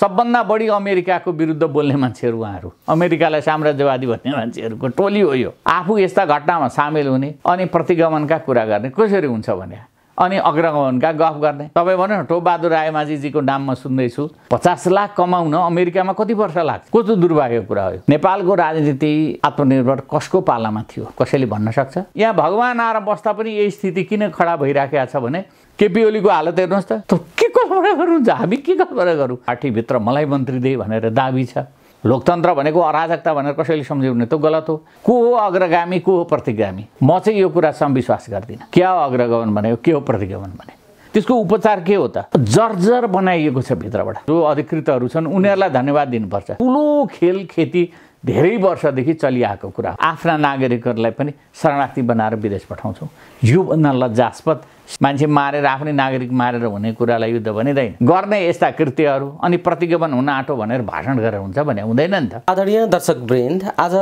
सबभन्दा बढी अमेरिकाको विरुद्ध बोल्ने मान्छेहरू उहाँहरू अमेरिकालाई साम्राज्यवादी भन्ने मान्छेहरूको टोली हो यो आफू यस्ता घटनामा सामेल हुने अनि प्रतिगमनका कुरा गर्ने कसरी हुन्छ भने अनि अग्रगमनका गफ गर्ने तपाईँ भन्नु न टोपबहादुर रायमाझीजीको म सुन्दैछु पचास लाख कमाउन अमेरिकामा कति वर्ष लाग्छ कस्तो दुर्भाग्य कुरा हो नेपालको राजनीति आत्मनिर्भर कसको पालामा थियो कसैले भन्न सक्छ यहाँ भगवान् आएर बस्दा पनि यही स्थिति किन खडा भइराखेको छ भने केपी ओलीको हालत हेर्नुहोस् त के कल्पना गर्नुहुन्छ हामी के कल्पना गरौँ पार्टीभित्र मलाई मन्त्री दे भनेर दाबी छ लोकतन्त्र भनेको अराजकता भनेर कसैले भने त गलत हो को हो अग्रगामी को हो प्रतिगामी म चाहिँ यो कुरा सम्विश्वास गर्दिनँ क्या हो अग्रगमन भने के हो प्रतिगमन भने त्यसको उपचार के हो त जर्जर बनाइएको छ भित्रबाट जो अधिकृतहरू छन् उनीहरूलाई धन्यवाद दिनुपर्छ ठुलो खेल खेती धेरै वर्षदेखि चलिआएको कुरा आफ्ना नागरिकहरूलाई पनि शरणार्थी बनाएर विदेश पठाउँछौँ योभन्दा लज्जास्पद मान्छे मारेर आफ्नै नागरिक मारेर हुने कुरालाई युद्ध भनिँदैन गर्ने यस्ता कृत्यहरू अनि प्रतिगमन हुन आँटो भनेर भाषण गरेर हुन्छ भने हुँदैन नि त आदरणीय दर्शक वृन्द आज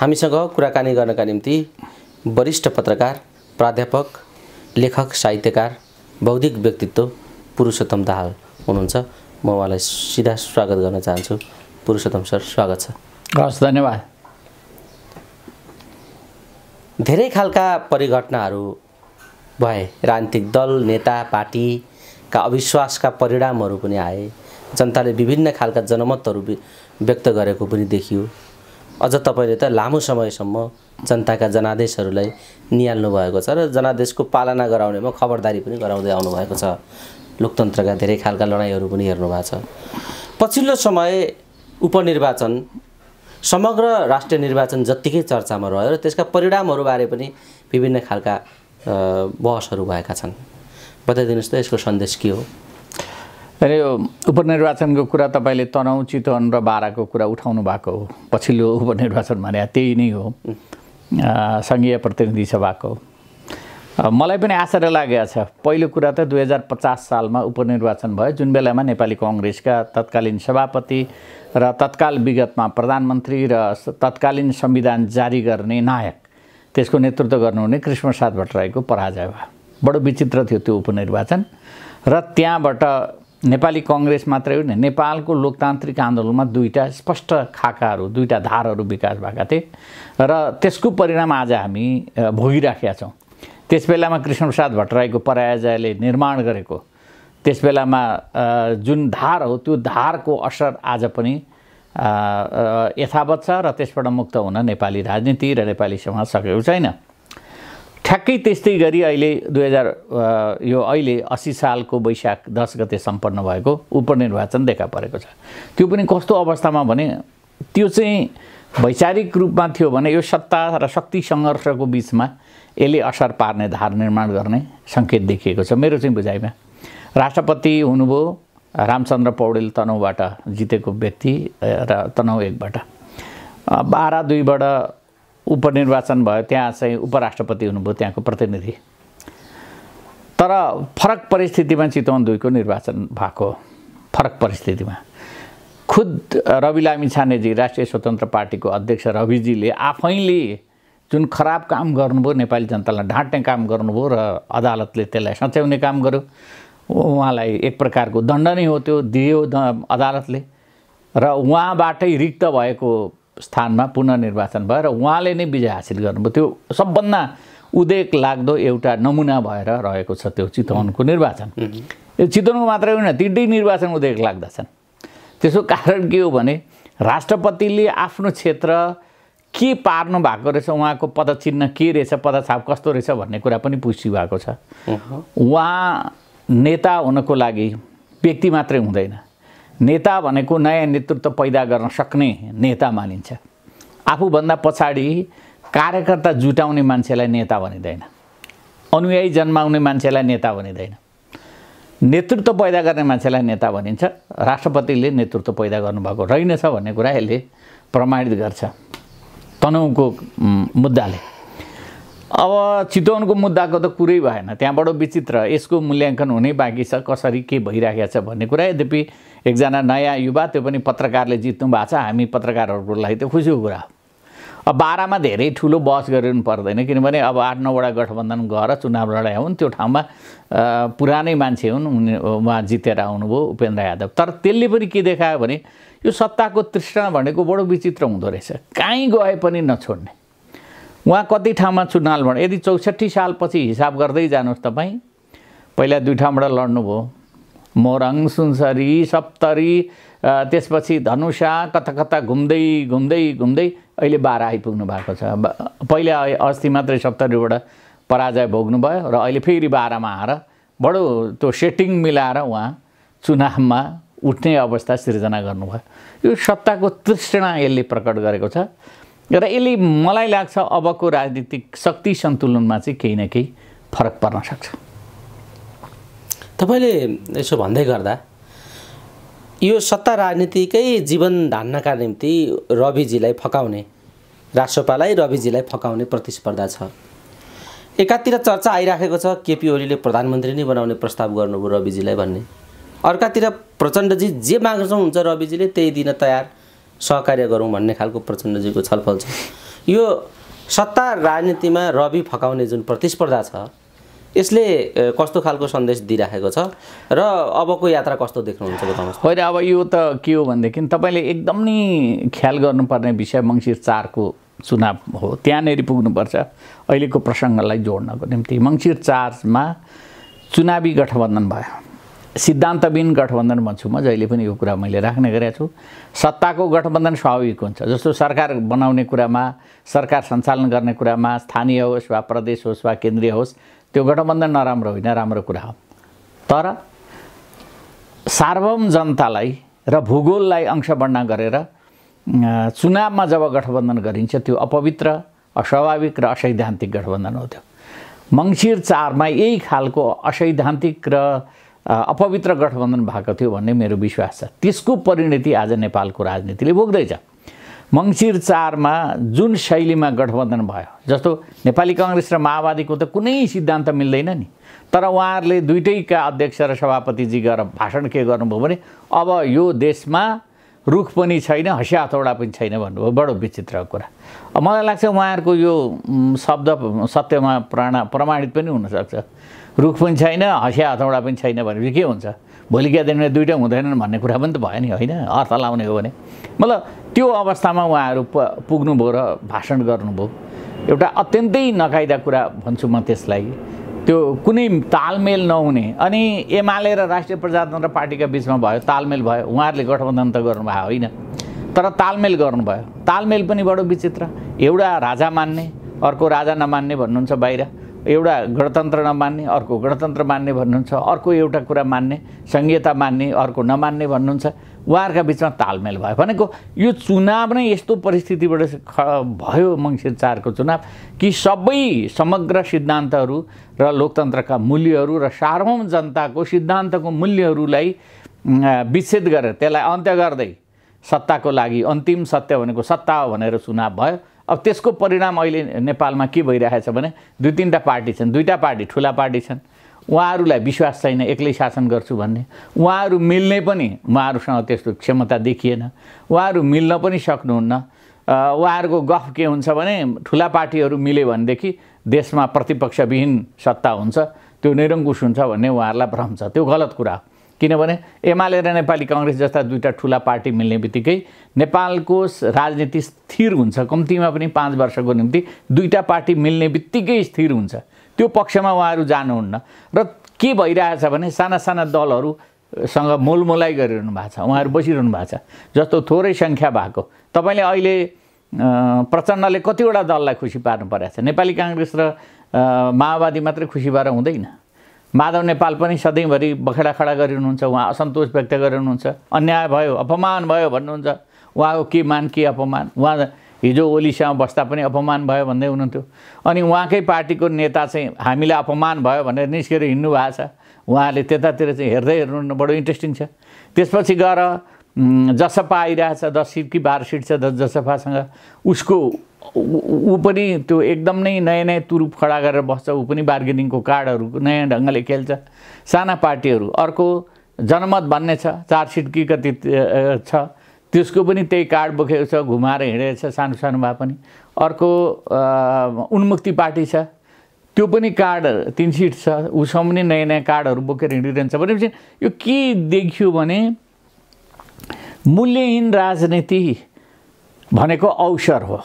हामीसँग कुराकानी गर्नका निम्ति वरिष्ठ पत्रकार प्राध्यापक लेखक साहित्यकार बौद्धिक व्यक्तित्व पुरुषोत्तम दाहाल हुनुहुन्छ म उहाँलाई सिधा स्वागत गर्न चाहन्छु पुरुषोत्तम सर स्वागत छ हस् धन्यवाद धेरै खालका परिघटनाहरू भए राजनीतिक दल नेता पार्टीका अविश्वासका परिणामहरू पनि आए जनताले विभिन्न खालका जनमतहरू व्यक्त गरेको पनि देखियो अझ तपाईँले त लामो समयसम्म जनताका जनादेशहरूलाई निहाल्नु भएको छ र जनादेशको पालना गराउनेमा खबरदारी पनि गराउँदै आउनुभएको छ लोकतन्त्रका धेरै खालका लडाइँहरू पनि हेर्नु भएको छ पछिल्लो समय उपनिर्वाचन समग्र राष्ट्रिय निर्वाचन जत्तिकै चर्चामा रह्यो र त्यसका परिणामहरूबारे पनि विभिन्न खालका बहसहरू भएका छन् बताइदिनुहोस् त यसको सन्देश के हो यो उपनिर्वाचनको कुरा तपाईँले तनाउ चितवन र बाह्रको कुरा उठाउनु भएको हो पछिल्लो उपनिर्वाचन भने त्यही नै हो सङ्घीय प्रतिनिधि सभाको मलाई पनि आश्चर्य लागेको छ पहिलो कुरा त दुई हजार पचास सालमा उपनिर्वाचन भयो जुन बेलामा नेपाली कङ्ग्रेसका तत्कालीन सभापति र तत्काल विगतमा प्रधानमन्त्री र तत्कालीन संविधान जारी गर्ने नायक त्यसको नेतृत्व गर्नुहुने कृष्णप्रसाद भट्टराईको पराजय भयो बडो विचित्र थियो त्यो उपनिर्वाचन र त्यहाँबाट नेपाली कङ्ग्रेस मात्रै होइन नेपालको लोकतान्त्रिक आन्दोलनमा दुईवटा स्पष्ट खाकाहरू दुईवटा धारहरू विकास भएका थिए र त्यसको परिणाम आज हामी भोगिराखेका छौँ त्यस बेलामा कृष्णप्रसाद भट्टराईको पराजयले निर्माण गरेको त्यस बेलामा जुन धार हो त्यो धारको असर आज पनि यथावत छ र त्यसबाट मुक्त हुन नेपाली राजनीति र नेपाली समाज सकेको छैन ठ्याक्कै त्यस्तै गरी अहिले दुई हजार यो अहिले असी सालको वैशाख दस गते सम्पन्न भएको उपनिर्वाचन देखा परेको छ त्यो पनि कस्तो अवस्थामा भने त्यो चाहिँ वैचारिक रूपमा थियो भने यो सत्ता र शक्ति सङ्घर्षको बिचमा यसले असर पार्ने धार निर्माण गर्ने सङ्केत देखिएको छ मेरो चाहिँ बुझाइमा राष्ट्रपति हुनुभयो रामचन्द्र पौडेल तनहुबाट जितेको व्यक्ति र तनहु एकबाट बाह्र दुईबाट उपनिर्वाचन भयो त्यहाँ चाहिँ उपराष्ट्रपति हुनुभयो त्यहाँको प्रतिनिधि तर फरक परिस्थितिमा चितवन दुईको निर्वाचन भएको फरक परिस्थितिमा खुद रवि लामिछानेजी राष्ट्रिय स्वतन्त्र पार्टीको अध्यक्ष रविजीले आफैले जुन खराब काम गर्नुभयो नेपाली जनतालाई ढाँट्ने काम गर्नुभयो र अदालतले त्यसलाई सच्याउने काम गर्यो उहाँलाई एक प्रकारको दण्ड नै हो त्यो दियो अदालतले र उहाँबाटै रिक्त भएको स्थानमा पुनर्निर्वाचन भयो र उहाँले नै विजय हासिल गर्नुभयो त्यो सबभन्दा उदेक लाग्दो एउटा नमुना भएर रहेको छ त्यो चितवनको निर्वाचन यो चितवनको मात्रै होइन तिनटै निर्वाचन उदेक लाग्दछन् त्यसको कारण के हो भने राष्ट्रपतिले आफ्नो क्षेत्र के पार्नु भएको रहेछ उहाँको पदचिह्न के रहेछ पदछाप कस्तो रहेछ भन्ने कुरा पनि पुष्टि भएको छ उहाँ नेता हुनको लागि व्यक्ति मात्रै हुँदैन नेता भनेको नयाँ नेतृत्व पैदा गर्न सक्ने नेता मानिन्छ आफूभन्दा पछाडि कार्यकर्ता जुटाउने मान्छेलाई नेता भनिँदैन अनुयायी जन्माउने मान्छेलाई नेता भनिँदैन नेतृत्व पैदा गर्ने मान्छेलाई नेता भनिन्छ राष्ट्रपतिले नेतृत्व पैदा गर्नुभएको रहेनछ भन्ने कुरा यसले प्रमाणित गर्छ तनहुँको मुद्दाले अब चितवनको मुद्दाको त कुरै भएन त्यहाँबाट विचित्र यसको मूल्याङ्कन हुनै बाँकी छ कसरी के भइरहेको छ भन्ने कुरा यद्यपि एकजना नयाँ युवा त्यो पनि पत्रकारले जित्नु भएको छ हामी पत्रकारहरूको लागि त खुसीको कुरा हो अब बाह्रमा धेरै ठुलो बहस गरिनु पर्दैन किनभने अब आठ नौवटा गठबन्धन गएर चुनाव लडाइ हुन् त्यो ठाउँमा पुरानै मान्छे हुन् उनी उहाँ जितेर आउनुभयो उपेन्द्र यादव तर त्यसले पनि के देखायो भने यो सत्ताको तृष्णा भनेको बडो विचित्र हुँदो रहेछ काहीँ गए पनि नछोड्ने उहाँ कति ठाउँमा भने यदि चौसठी सालपछि हिसाब गर्दै जानुहोस् तपाईँ पहिला दुई ठाउँबाट लड्नुभयो मोरङ सुनसरी सप्तरी त्यसपछि धनुषा कता कता घुम्दै घुम्दै घुम्दै अहिले बाह्र आइपुग्नु भएको छ पहिला अस्ति मात्रै सप्तरीबाट पराजय भोग्नुभयो र अहिले फेरि बाह्रमा आएर बडो त्यो सेटिङ मिलाएर उहाँ चुनावमा उठ्ने अवस्था सिर्जना गर्नुभयो यो सत्ताको तृष्णा यसले प्रकट गरेको छ र यसले मलाई लाग्छ अबको राजनीतिक शक्ति सन्तुलनमा चाहिँ केही न केही फरक पर्न सक्छ तपाईँले यसो भन्दै गर्दा यो सत्ता राजनीतिकै जीवन धान्नका निम्ति रविजीलाई फकाउने रासोपालाई रविजीलाई फकाउने प्रतिस्पर्धा छ एकातिर चर्चा आइराखेको छ केपी ओलीले प्रधानमन्त्री नै बनाउने प्रस्ताव गर्नुभयो रविजीलाई भन्ने अर्कातिर प्रचण्डजी जे हुन्छ रविजीले त्यही दिन तयार सहकार्य गरौँ भन्ने खालको प्रचण्डजीको छलफल छ यो सत्ता राजनीतिमा रवि फकाउने जुन प्रतिस्पर्धा छ यसले कस्तो खालको सन्देश दिइराखेको छ र अबको यात्रा कस्तो देख्नुहुन्छ बताउनुहोस् होइन अब यो त के हो भनेदेखि तपाईँले एकदम नै ख्याल गर्नुपर्ने विषय मङ्सिर चारको चुनाव हो त्यहाँनिर पुग्नुपर्छ अहिलेको प्रसङ्गलाई जोड्नको निम्ति मङ्सिर चारमा चुनावी गठबन्धन भयो सिद्धान्तविहीन गठबन्धन भन्छु म जहिले पनि यो कुरा मैले राख्ने गरेको छु सत्ताको गठबन्धन स्वाभाविक हुन्छ जस्तो सरकार बनाउने कुरामा सरकार सञ्चालन गर्ने कुरामा स्थानीय होस् वा प्रदेश होस् वा केन्द्रीय होस् त्यो गठबन्धन नराम्रो होइन राम्रो कुरा हो तर सार्वम जनतालाई र भूगोललाई अंश गरेर चुनावमा जब गठबन्धन गरिन्छ त्यो अपवित्र अस्वाभाविक र असैद्धान्तिक गठबन्धन हो त्यो मङ्सिर चारमा यही खालको असैद्धान्तिक र अपवित्र गठबन्धन भएको थियो भन्ने मेरो विश्वास छ त्यसको परिणति आज नेपालको राजनीतिले भोग्दैछ मङ्सिर चारमा जुन शैलीमा गठबन्धन भयो जस्तो नेपाली कङ्ग्रेस र माओवादीको त कुनै सिद्धान्त मिल्दैन नि तर उहाँहरूले दुइटैका अध्यक्ष र सभापतिजी गएर भाषण के गर्नुभयो भने अब यो देशमा रुख पनि छैन हँसिया हतौडा पनि छैन भन्नुभयो बडो विचित्र कुरा मलाई लाग्छ उहाँहरूको यो शब्द सत्यमा प्राण प्रमाणित पनि हुनसक्छ रुख पनि छैन हँसिया हतौडा पनि छैन भनेपछि के हुन्छ भोलिका दिनमा दुइटा हुँदैनन् भन्ने कुरा पनि त भयो नि होइन अर्थ लाउने हो भने मतलब त्यो अवस्थामा उहाँहरू प पुग्नुभयो र भाषण गर्नुभयो एउटा अत्यन्तै नकाइदा कुरा भन्छु म त्यसलाई त्यो कुनै तालमेल नहुने अनि एमाले र राष्ट्रिय प्रजातन्त्र पार्टीका बिचमा भयो तालमेल भयो उहाँहरूले गठबन्धन त गर्नुभएको होइन तर तालमेल गर्नुभयो तालमेल पनि बडो विचित्र एउटा राजा मान्ने अर्को राजा नमान्ने भन्नुहुन्छ बाहिर एउटा गणतन्त्र नमान्ने अर्को गणतन्त्र मान्ने भन्नुहुन्छ अर्को एउटा कुरा मान्ने सङ्घीयता मान्ने अर्को नमान्ने भन्नुहुन्छ उहाँहरूका बिचमा तालमेल भयो भनेको यो चुनाव नै यस्तो परिस्थितिबाट भयो मङ्सिर चारको चुनाव कि सबै समग्र सिद्धान्तहरू र लोकतन्त्रका मूल्यहरू र सार्वभौम जनताको सिद्धान्तको मूल्यहरूलाई विच्छेद गरेर त्यसलाई अन्त्य गर्दै सत्ताको लागि अन्तिम सत्य भनेको सत्ता हो भनेर चुनाव भयो अब त्यसको परिणाम अहिले नेपालमा के भइरहेछ भने दुई तिनवटा पार्टी छन् दुईवटा पार्टी ठुला पार्टी छन् उहाँहरूलाई विश्वास छैन एक्लै शासन गर्छु भन्ने उहाँहरू मिल्ने पनि उहाँहरूसँग त्यस्तो क्षमता देखिएन उहाँहरू मिल्न पनि सक्नुहुन्न उहाँहरूको गफ के हुन्छ भने ठुला पार्टीहरू मिल्यो भनेदेखि देशमा प्रतिपक्षविहीन सत्ता हुन्छ त्यो निरङ्कुश हुन्छ भन्ने उहाँहरूलाई भ्रम छ त्यो गलत कुरा हो किनभने एमाले र नेपाली कङ्ग्रेस जस्ता दुईवटा ठुला पार्टी मिल्ने बित्तिकै नेपालको राजनीति स्थिर हुन्छ कम्तीमा पनि पाँच वर्षको निम्ति दुईवटा पार्टी मिल्ने बित्तिकै स्थिर हुन्छ त्यो पक्षमा उहाँहरू जानुहुन्न र के भइरहेछ भने साना साना दलहरूसँग मोलमोलाइ गरिरहनु भएको छ उहाँहरू बसिरहनु भएको छ जस्तो थोरै सङ्ख्या भएको तपाईँले अहिले प्रचण्डले कतिवटा दललाई खुसी पार्नु परेको छ नेपाली काङ्ग्रेस र माओवादी मात्रै खुसी भएर हुँदैन माधव नेपाल पनि सधैँभरि बखेडा खडा गरिरहनुहुन्छ उहाँ असन्तोष व्यक्त गरिरहनुहुन्छ अन्याय भयो अपमान भयो भन्नुहुन्छ उहाँको के मान के अपमान उहाँ हिजो ओलीसँग बस्दा पनि अपमान भयो भन्दै हुनुहुन्थ्यो अनि उहाँकै पार्टीको नेता चाहिँ हामीलाई अपमान भयो भनेर निस्केर हिँड्नु भएको छ उहाँले त्यतातिर चाहिँ हेर्दै हेर्नु बडो इन्ट्रेस्टिङ छ त्यसपछि गएर जसपा आइरहेछ दस सिटकी बाह्र सिट छ दस जसपासँग उसको ऊ पनि त्यो एकदम नै नयाँ नयाँ तुरुप खडा गरेर बस्छ ऊ पनि बार्गेनिङको कार्डहरू नयाँ ढङ्गले खेल्छ साना पार्टीहरू अर्को जनमत भन्ने छ चार सिट कि कति छ त्यसको पनि त्यही कार्ड बोकेको छ घुमाएर हिँडेको छ सानो सानो भए पनि अर्को उन्मुक्ति पार्टी छ त्यो पनि कार्ड तिन सिट छ उसँग पनि नयाँ नयाँ कार्डहरू बोकेर हिँडिरहन्छ भनेपछि यो के देखियो भने मूल्यहीन राजनीति भनेको अवसर हो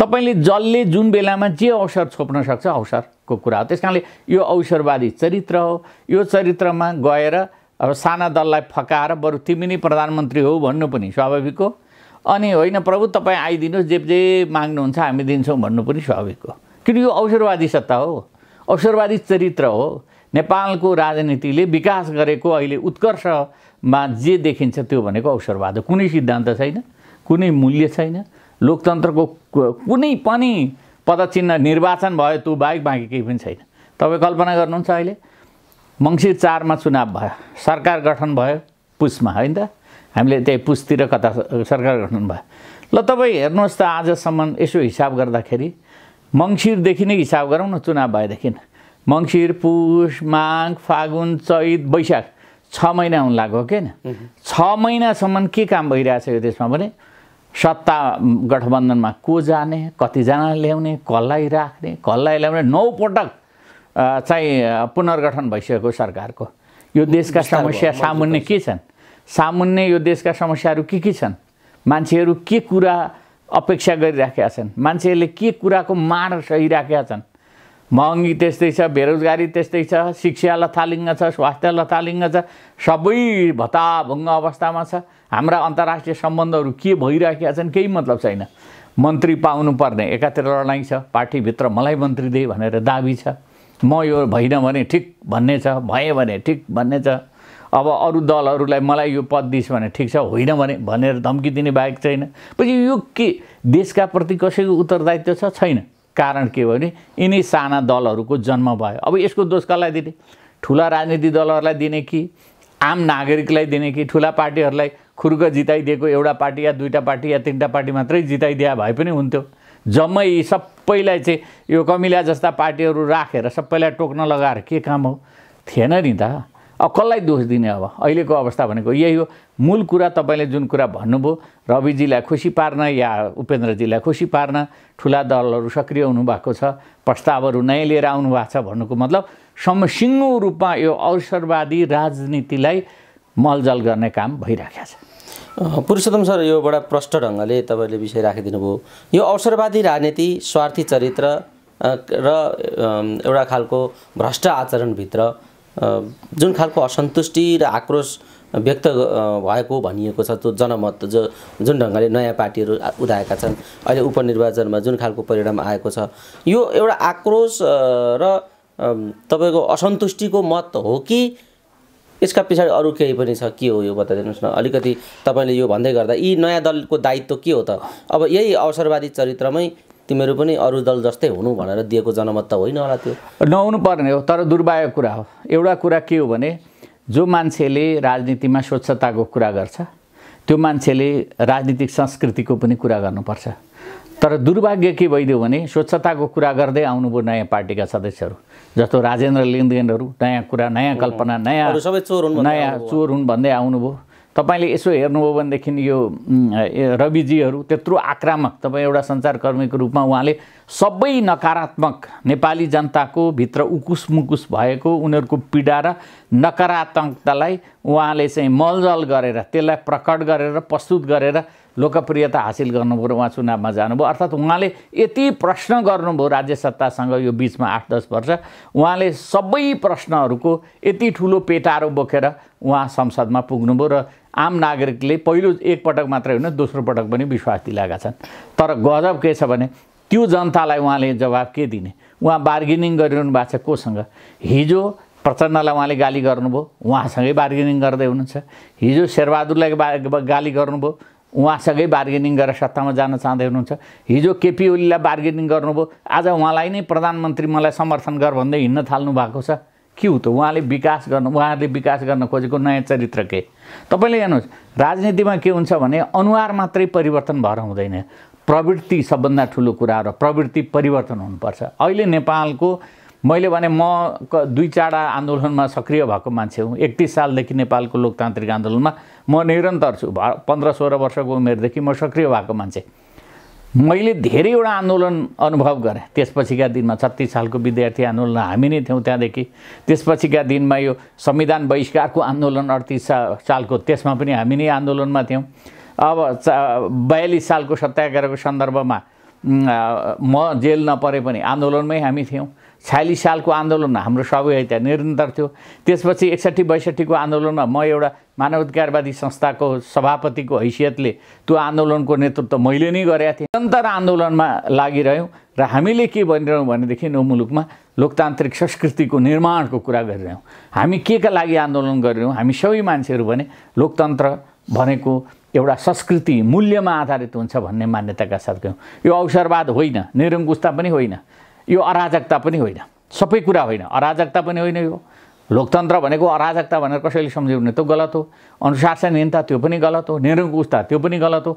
तपाईँले जसले जुन बेलामा जे अवसर छोप्न सक्छ अवसरको कुरा हो त्यस कारणले यो अवसरवादी चरित्र हो यो चरित्रमा गएर अब साना दललाई फकाएर बरु तिमी नै प्रधानमन्त्री हो भन्नु पनि स्वाभाविक हो अनि होइन प्रभु तपाईँ आइदिनुहोस् जे जे माग्नुहुन्छ हामी दिन्छौँ भन्नु पनि स्वाभाविक हो किन यो अवसरवादी सत्ता हो अवसरवादी चरित्र हो नेपालको राजनीतिले विकास गरेको अहिले उत्कर्षमा जे देखिन्छ त्यो भनेको अवसरवाद हो कुनै सिद्धान्त छैन कुनै मूल्य छैन लोकतन्त्रको कुनै पनि पदचिह्न निर्वाचन भयो त्यो बाहेक बाँकी केही पनि छैन तपाईँ कल्पना गर्नुहुन्छ अहिले मङ्सिर चारमा चुनाव भयो सरकार गठन भयो पुसमा होइन त हामीले त्यही पुसतिर कता सरकार गठन भयो ल तपाईँ हेर्नुहोस् त आजसम्म यसो हिसाब गर्दाखेरि मङ्सिरदेखि नै हिसाब गरौँ न चुनाव भएदेखि मङ्सिर पुस माघ फागुन चैत वैशाख छ महिना हुन लाग्यो किन छ महिनासम्म के काम भइरहेछ यो देशमा भने सत्ता गठबन्धनमा को जाने कतिजनालाई ल्याउने कसलाई राख्ने कसलाई ल्याउने नौ पटक चाहिँ पुनर्गठन भइसकेको सरकारको यो देशका समस्या सामुन्ने के छन् सामुन्ने यो देशका समस्याहरू के के छन् मान्छेहरू के कुरा अपेक्षा गरिराखेका छन् मान्छेहरूले के कुराको मार सहिराखेका छन् महँगी त्यस्तै छ बेरोजगारी त्यस्तै छ शिक्षा लथालिङ्ग छ स्वास्थ्य लथालिङ्ग छ सबै भत्ताभुङ्ग अवस्थामा छ हाम्रा अन्तर्राष्ट्रिय सम्बन्धहरू के भइराखेका छन् केही मतलब छैन मन्त्री पाउनुपर्ने एकातिर लडाइँ छ पार्टीभित्र मलाई मन्त्री दिए भनेर दाबी छ म यो भइनँ भने ठिक भन्ने छ भएँ भने ठिक भन्ने छ अब अरू दलहरूलाई मलाई यो पद दिस भने ठिक छ होइन भने भनेर धम्की दिने बाहेक छैन पछि यो के देशका प्रति कसैको उत्तरदायित्व छ छैन कारण के हो भने यिनै साना दलहरूको जन्म भयो अब यसको दोष कसलाई दिने ठुला राजनीतिक दलहरूलाई दिने कि आम नागरिकलाई दिने कि ठुला पार्टीहरूलाई खुर्क जिताइदिएको एउटा पार्टी या दुईवटा पार्टी या तिनवटा पार्टी मात्रै जिताइदिया भए पनि हुन्थ्यो जम्मै सबैलाई चाहिँ यो कमिला जस्ता पार्टीहरू राखेर सबैलाई टोक्न लगाएर के काम हो थिएन नि त अब कसलाई दोष दिने अब अहिलेको अवस्था भनेको यही हो मूल कुरा तपाईँले जुन कुरा भन्नुभयो रविजीलाई खुसी पार्न या उपेन्द्रजीलाई खुसी पार्न ठुला दलहरू सक्रिय हुनुभएको छ प्रस्तावहरू नै लिएर आउनुभएको छ भन्नुको मतलब समसिङ्गो रूपमा यो अवसरवादी राजनीतिलाई मलजल गर्ने काम भइराखेको छ पुरुषोत्तम सर यो बडा प्रष्ट ढङ्गले तपाईँले विषय राखिदिनु भयो यो अवसरवादी राजनीति स्वार्थी चरित्र र एउटा खालको भ्रष्ट आचरणभित्र जुन खालको असन्तुष्टि र आक्रोश व्यक्त भएको भनिएको छ त्यो जनमत जो जुन ढङ्गले नयाँ पार्टीहरू उदाएका छन् अहिले उपनिर्वाचनमा जुन खालको परिणाम आएको छ यो एउटा आक्रोश र तपाईँको असन्तुष्टिको मत हो कि यसका पछाडि अरू केही पनि छ के हो यो बताइदिनुहोस् न अलिकति तपाईँले यो भन्दै गर्दा यी नयाँ दलको दायित्व के हो त अब यही अवसरवादी चरित्रमै तिमीहरू पनि अरू दल जस्तै हुनु भनेर दिएको जनमत त होइन होला त्यो नहुनु पर्ने हो तर दुर्भाग्य कुरा हो एउटा कुरा के हो भने जो मान्छेले राजनीतिमा स्वच्छताको कुरा गर्छ त्यो मान्छेले राजनीतिक संस्कृतिको पनि कुरा गर्नुपर्छ तर दुर्भाग्य के भइदियो भने स्वच्छताको कुरा गर्दै आउनुभयो नयाँ पार्टीका सदस्यहरू जस्तो राजेन्द्र लिङ्गेनहरू नयाँ कुरा नयाँ कल्पना नयाँ सबै चोर हुन् नयाँ चोर हुन् भन्दै आउनुभयो तपाईँले यसो हेर्नुभयो भनेदेखि यो रविजीहरू त्यत्रो आक्रामक तपाईँ एउटा सञ्चारकर्मीको रूपमा उहाँले सबै नकारात्मक नेपाली जनताको भित्र उकुस मुकुस भएको उनीहरूको पीडा र नकारात्मकतालाई उहाँले चाहिँ मलजल गरेर त्यसलाई प्रकट गरेर प्रस्तुत गरेर लोकप्रियता हासिल गर्नुभयो र उहाँ चुनावमा जानुभयो अर्थात् उहाँले यति प्रश्न गर्नुभयो राज्य सत्तासँग यो बिचमा आठ दस वर्ष उहाँले सबै प्रश्नहरूको यति ठुलो पेटारो बोकेर उहाँ संसदमा पुग्नुभयो र आम नागरिकले पहिलो एकपटक मात्रै होइन दोस्रो पटक पनि विश्वास दिलाएका छन् तर गजब के छ भने त्यो जनतालाई उहाँले जवाब के दिने उहाँ बार्गेनिङ गरिरहनु भएको छ कोसँग हिजो प्रचण्डलाई उहाँले गाली गर्नुभयो उहाँसँगै बार्गेनिङ गर्दै हुनुहुन्छ हिजो शेरबहादुरलाई गाली गर्नुभयो उहाँसँगै बार्गेनिङ गरेर सत्तामा जान चाहँदै हुनुहुन्छ हिजो केपी ओलीलाई बार्गेनिङ गर्नुभयो आज उहाँलाई नै प्रधानमन्त्री मलाई समर्थन गर भन्दै हिँड्न थाल्नु भएको छ के हो त उहाँले विकास गर्नु उहाँहरूले विकास गर्न खोजेको नयाँ चरित्र के तपाईँले हेर्नुहोस् राजनीतिमा के हुन्छ भने अनुहार मात्रै परिवर्तन भएर हुँदैन प्रवृत्ति सबभन्दा ठुलो कुरा र प्रवृत्ति परिवर्तन हुनुपर्छ अहिले नेपालको मैले भने म दुई चारवटा आन्दोलनमा सक्रिय भएको मान्छे हुँ एकतिस सालदेखि नेपालको लोकतान्त्रिक आन्दोलनमा म निरन्तर छु भ पन्ध्र सोह्र वर्षको उमेरदेखि म सक्रिय भएको मान्छे मैले धेरैवटा आन्दोलन अनुभव गरेँ त्यसपछिका दिनमा छत्तिस सालको विद्यार्थी आन्दोलन हामी नै थियौँ त्यहाँदेखि त्यसपछिका दिनमा यो संविधान बहिष्कारको आन्दोलन अडतिस सालको त्यसमा पनि हामी नै आन्दोलनमा थियौँ अब बयालिस सालको सत्याग्रहको सन्दर्भमा म जेल नपरे पनि आन्दोलनमै हामी थियौँ छयालिस सालको आन्दोलन हाम्रो सबै त्यहाँ निरन्तर थियो त्यसपछि एकसट्ठी बैसठीको आन्दोलनमा म एउटा मानवाधिकारवादी संस्थाको सभापतिको हैसियतले त्यो आन्दोलनको नेतृत्व मैले नै गरेका थिएँ निरन्तर आन्दोलनमा लागिरह्यौँ र हामीले के भनिरह्यौँ भनेदेखि यो मुलुकमा लोकतान्त्रिक संस्कृतिको निर्माणको कुरा गरिरह्यौँ हामी के का लागि आन्दोलन गरिरह्यौँ हामी सबै मान्छेहरू भने लोकतन्त्र भनेको एउटा संस्कृति मूल्यमा आधारित हुन्छ भन्ने मान्यताका साथ गयौँ यो अवसरवाद होइन निरङ्कुशता पनि होइन यो अराजकता पनि होइन सबै कुरा होइन अराजकता पनि होइन यो लोकतन्त्र भनेको अराजकता भनेर कसैले भने त्यो गलत हो अनुशासनहीनता त्यो पनि गलत हो निरङ्कुशता त्यो पनि गलत हो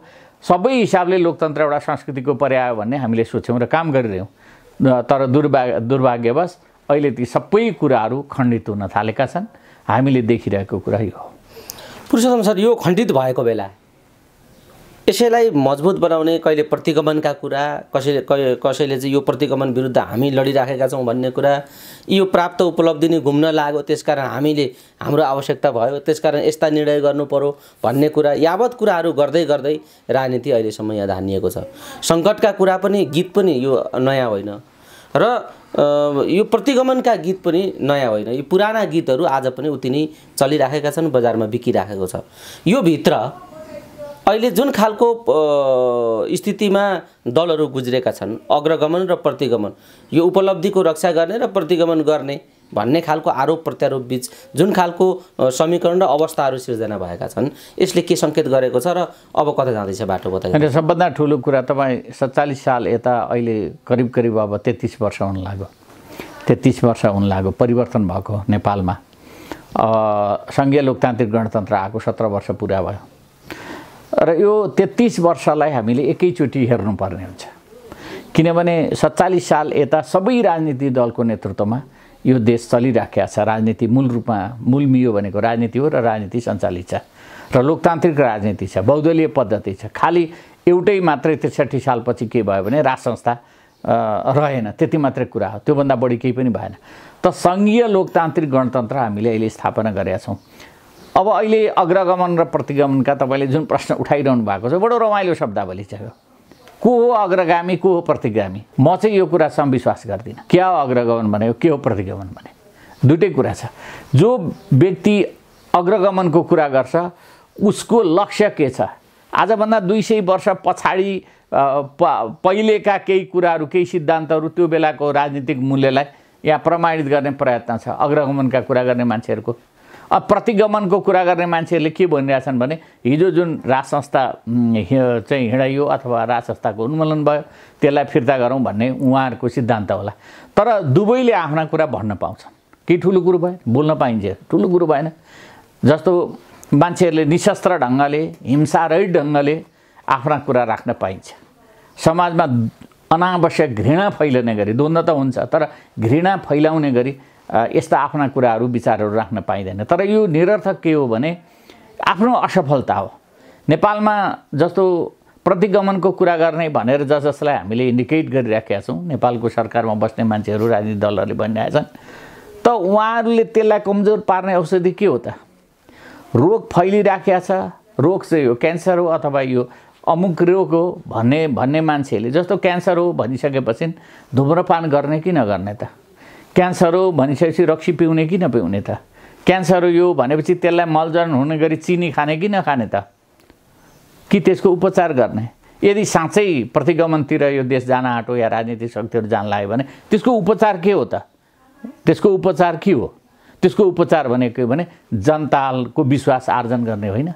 सबै हिसाबले लोकतन्त्र एउटा संस्कृतिको पर्याय भन्ने हामीले सोच्यौँ र काम गरिरह्यौँ तर दुर्भाग्य दुर्भाग्यवश अहिले ती सबै कुराहरू खण्डित हुन थालेका छन् हामीले देखिरहेको कुरा यो हो पुरुषोत्तम सर यो खण्डित भएको बेला यसैलाई मजबुत बनाउने कहिले प्रतिगमनका कुरा कसैले कसैले चाहिँ यो प्रतिगमन विरुद्ध हामी लडिराखेका छौँ भन्ने कुरा यो प्राप्त उपलब्धि नै घुम्न लाग्यो त्यसकारण हामीले हाम्रो आवश्यकता भयो त्यसकारण यस्ता निर्णय गर्नु पर्यो भन्ने कुरा यावत कुराहरू गर्दै गर्दै राजनीति अहिलेसम्म यहाँ धानिएको छ सङ्कटका कुरा पनि गीत पनि यो नयाँ होइन र यो प्रतिगमनका गीत पनि नयाँ होइन यो पुराना गीतहरू आज पनि उति नै चलिराखेका छन् बजारमा बिकिराखेको छ यो भित्र अहिले जुन खालको स्थितिमा दलहरू गुज्रेका छन् अग्रगमन र प्रतिगमन यो उपलब्धिको रक्षा गर्ने र प्रतिगमन गर्ने भन्ने खालको आरोप प्रत्यारोप बिच जुन खालको समीकरण र अवस्थाहरू सिर्जना भएका छन् यसले के सङ्केत गरेको छ र अब कता जाँदैछ बाटो बताइ सबभन्दा ठुलो कुरा तपाईँ सत्तालिस साल यता अहिले करिब करिब अब तेत्तिस वर्ष हुन लाग्यो तेत्तिस वर्ष हुन लाग्यो परिवर्तन भएको नेपालमा सङ्घीय लोकतान्त्रिक गणतन्त्र आएको सत्र वर्ष पुरा भयो र यो तेत्तिस वर्षलाई हामीले एकैचोटि हेर्नुपर्ने हुन्छ किनभने सत्तालिस साल यता सबै राजनीति दलको नेतृत्वमा यो देश चलिराखेको छ राजनीति मूल रूपमा मूल मियो भनेको राजनीति हो र राजनीति सञ्चालित छ र लोकतान्त्रिक राजनीति छ बहुदलीय पद्धति छ खालि एउटै मात्रै त्रिसठी सालपछि के भयो भने राज संस्था रहेन त्यति मात्रै कुरा हो त्योभन्दा बढी केही पनि भएन त सङ्घीय लोकतान्त्रिक गणतन्त्र हामीले अहिले स्थापना गरेका छौँ अब अहिले अग्रगमन र प्रतिगमनका तपाईँले जुन प्रश्न उठाइरहनु भएको छ बडो रमाइलो शब्दावली छ यो को हो अग्रगामी को हो प्रतिगामी म चाहिँ यो कुरा सम्विश्वास गर्दिनँ क्या हो अग्रगमन भने के हो प्रतिगमन भने दुइटै कुरा छ जो व्यक्ति अग्रगमनको कुरा गर्छ उसको लक्ष्य के छ आजभन्दा दुई सय वर्ष पछाडि पहिलेका केही कुराहरू केही सिद्धान्तहरू त्यो बेलाको राजनीतिक मूल्यलाई यहाँ प्रमाणित गर्ने प्रयत्न छ अग्रगमनका कुरा गर्ने मान्छेहरूको अब प्रतिगमनको कुरा गर्ने मान्छेहरूले के भनिरहेछन् भने हिजो जुन राज संस्था चाहिँ हिँडाइयो अथवा राज संस्थाको उन्मूलन भयो त्यसलाई फिर्ता गरौँ भन्ने उहाँहरूको सिद्धान्त होला तर दुवैले आफ्ना कुरा भन्न पाउँछन् के ठुलो कुरो भयो बोल्न पाइन्छ ठुलो कुरो भएन जस्तो मान्छेहरूले निशस्त्र ढङ्गले हिंसारहित ढङ्गले आफ्ना कुरा राख्न पाइन्छ समाजमा अनावश्यक घृणा फैलिने गरी द्वन्द्व त हुन्छ तर घृणा फैलाउने गरी यस्ता आफ्ना कुराहरू विचारहरू राख्न पाइँदैन तर यो निरर्थक के हो भने आफ्नो असफलता हो नेपालमा जस्तो प्रतिगमनको कुरा गर्ने भनेर जस जसलाई हामीले इन्डिकेट गरिराखेका छौँ नेपालको सरकारमा बस्ने मान्छेहरू राजनीतिक दलहरूले भनिरहेका छन् त उहाँहरूले त्यसलाई कमजोर पार्ने औषधि के हो त रोग फैलिराखेका छ रोग चाहिँ यो क्यान्सर हो अथवा यो अमुक रोग हो भन्ने भन्ने मान्छेहरूले जस्तो क्यान्सर हो भनिसकेपछि धुम्रपान गर्ने कि नगर्ने त क्यान्सर हो भनिसकेपछि रक्सी पिउने कि नपिउने त क्यान्सर हो यो भनेपछि त्यसलाई मलजन हुने गरी चिनी खाने कि नखाने त कि त्यसको उपचार गर्ने यदि साँच्चै प्रतिगमनतिर यो देश जान आँटो या राजनीतिक शक्तिहरू जान लाग्यो भने त्यसको उपचार के हो त त्यसको उपचार के हो त्यसको उपचार भनेको भने जनताको विश्वास आर्जन गर्ने होइन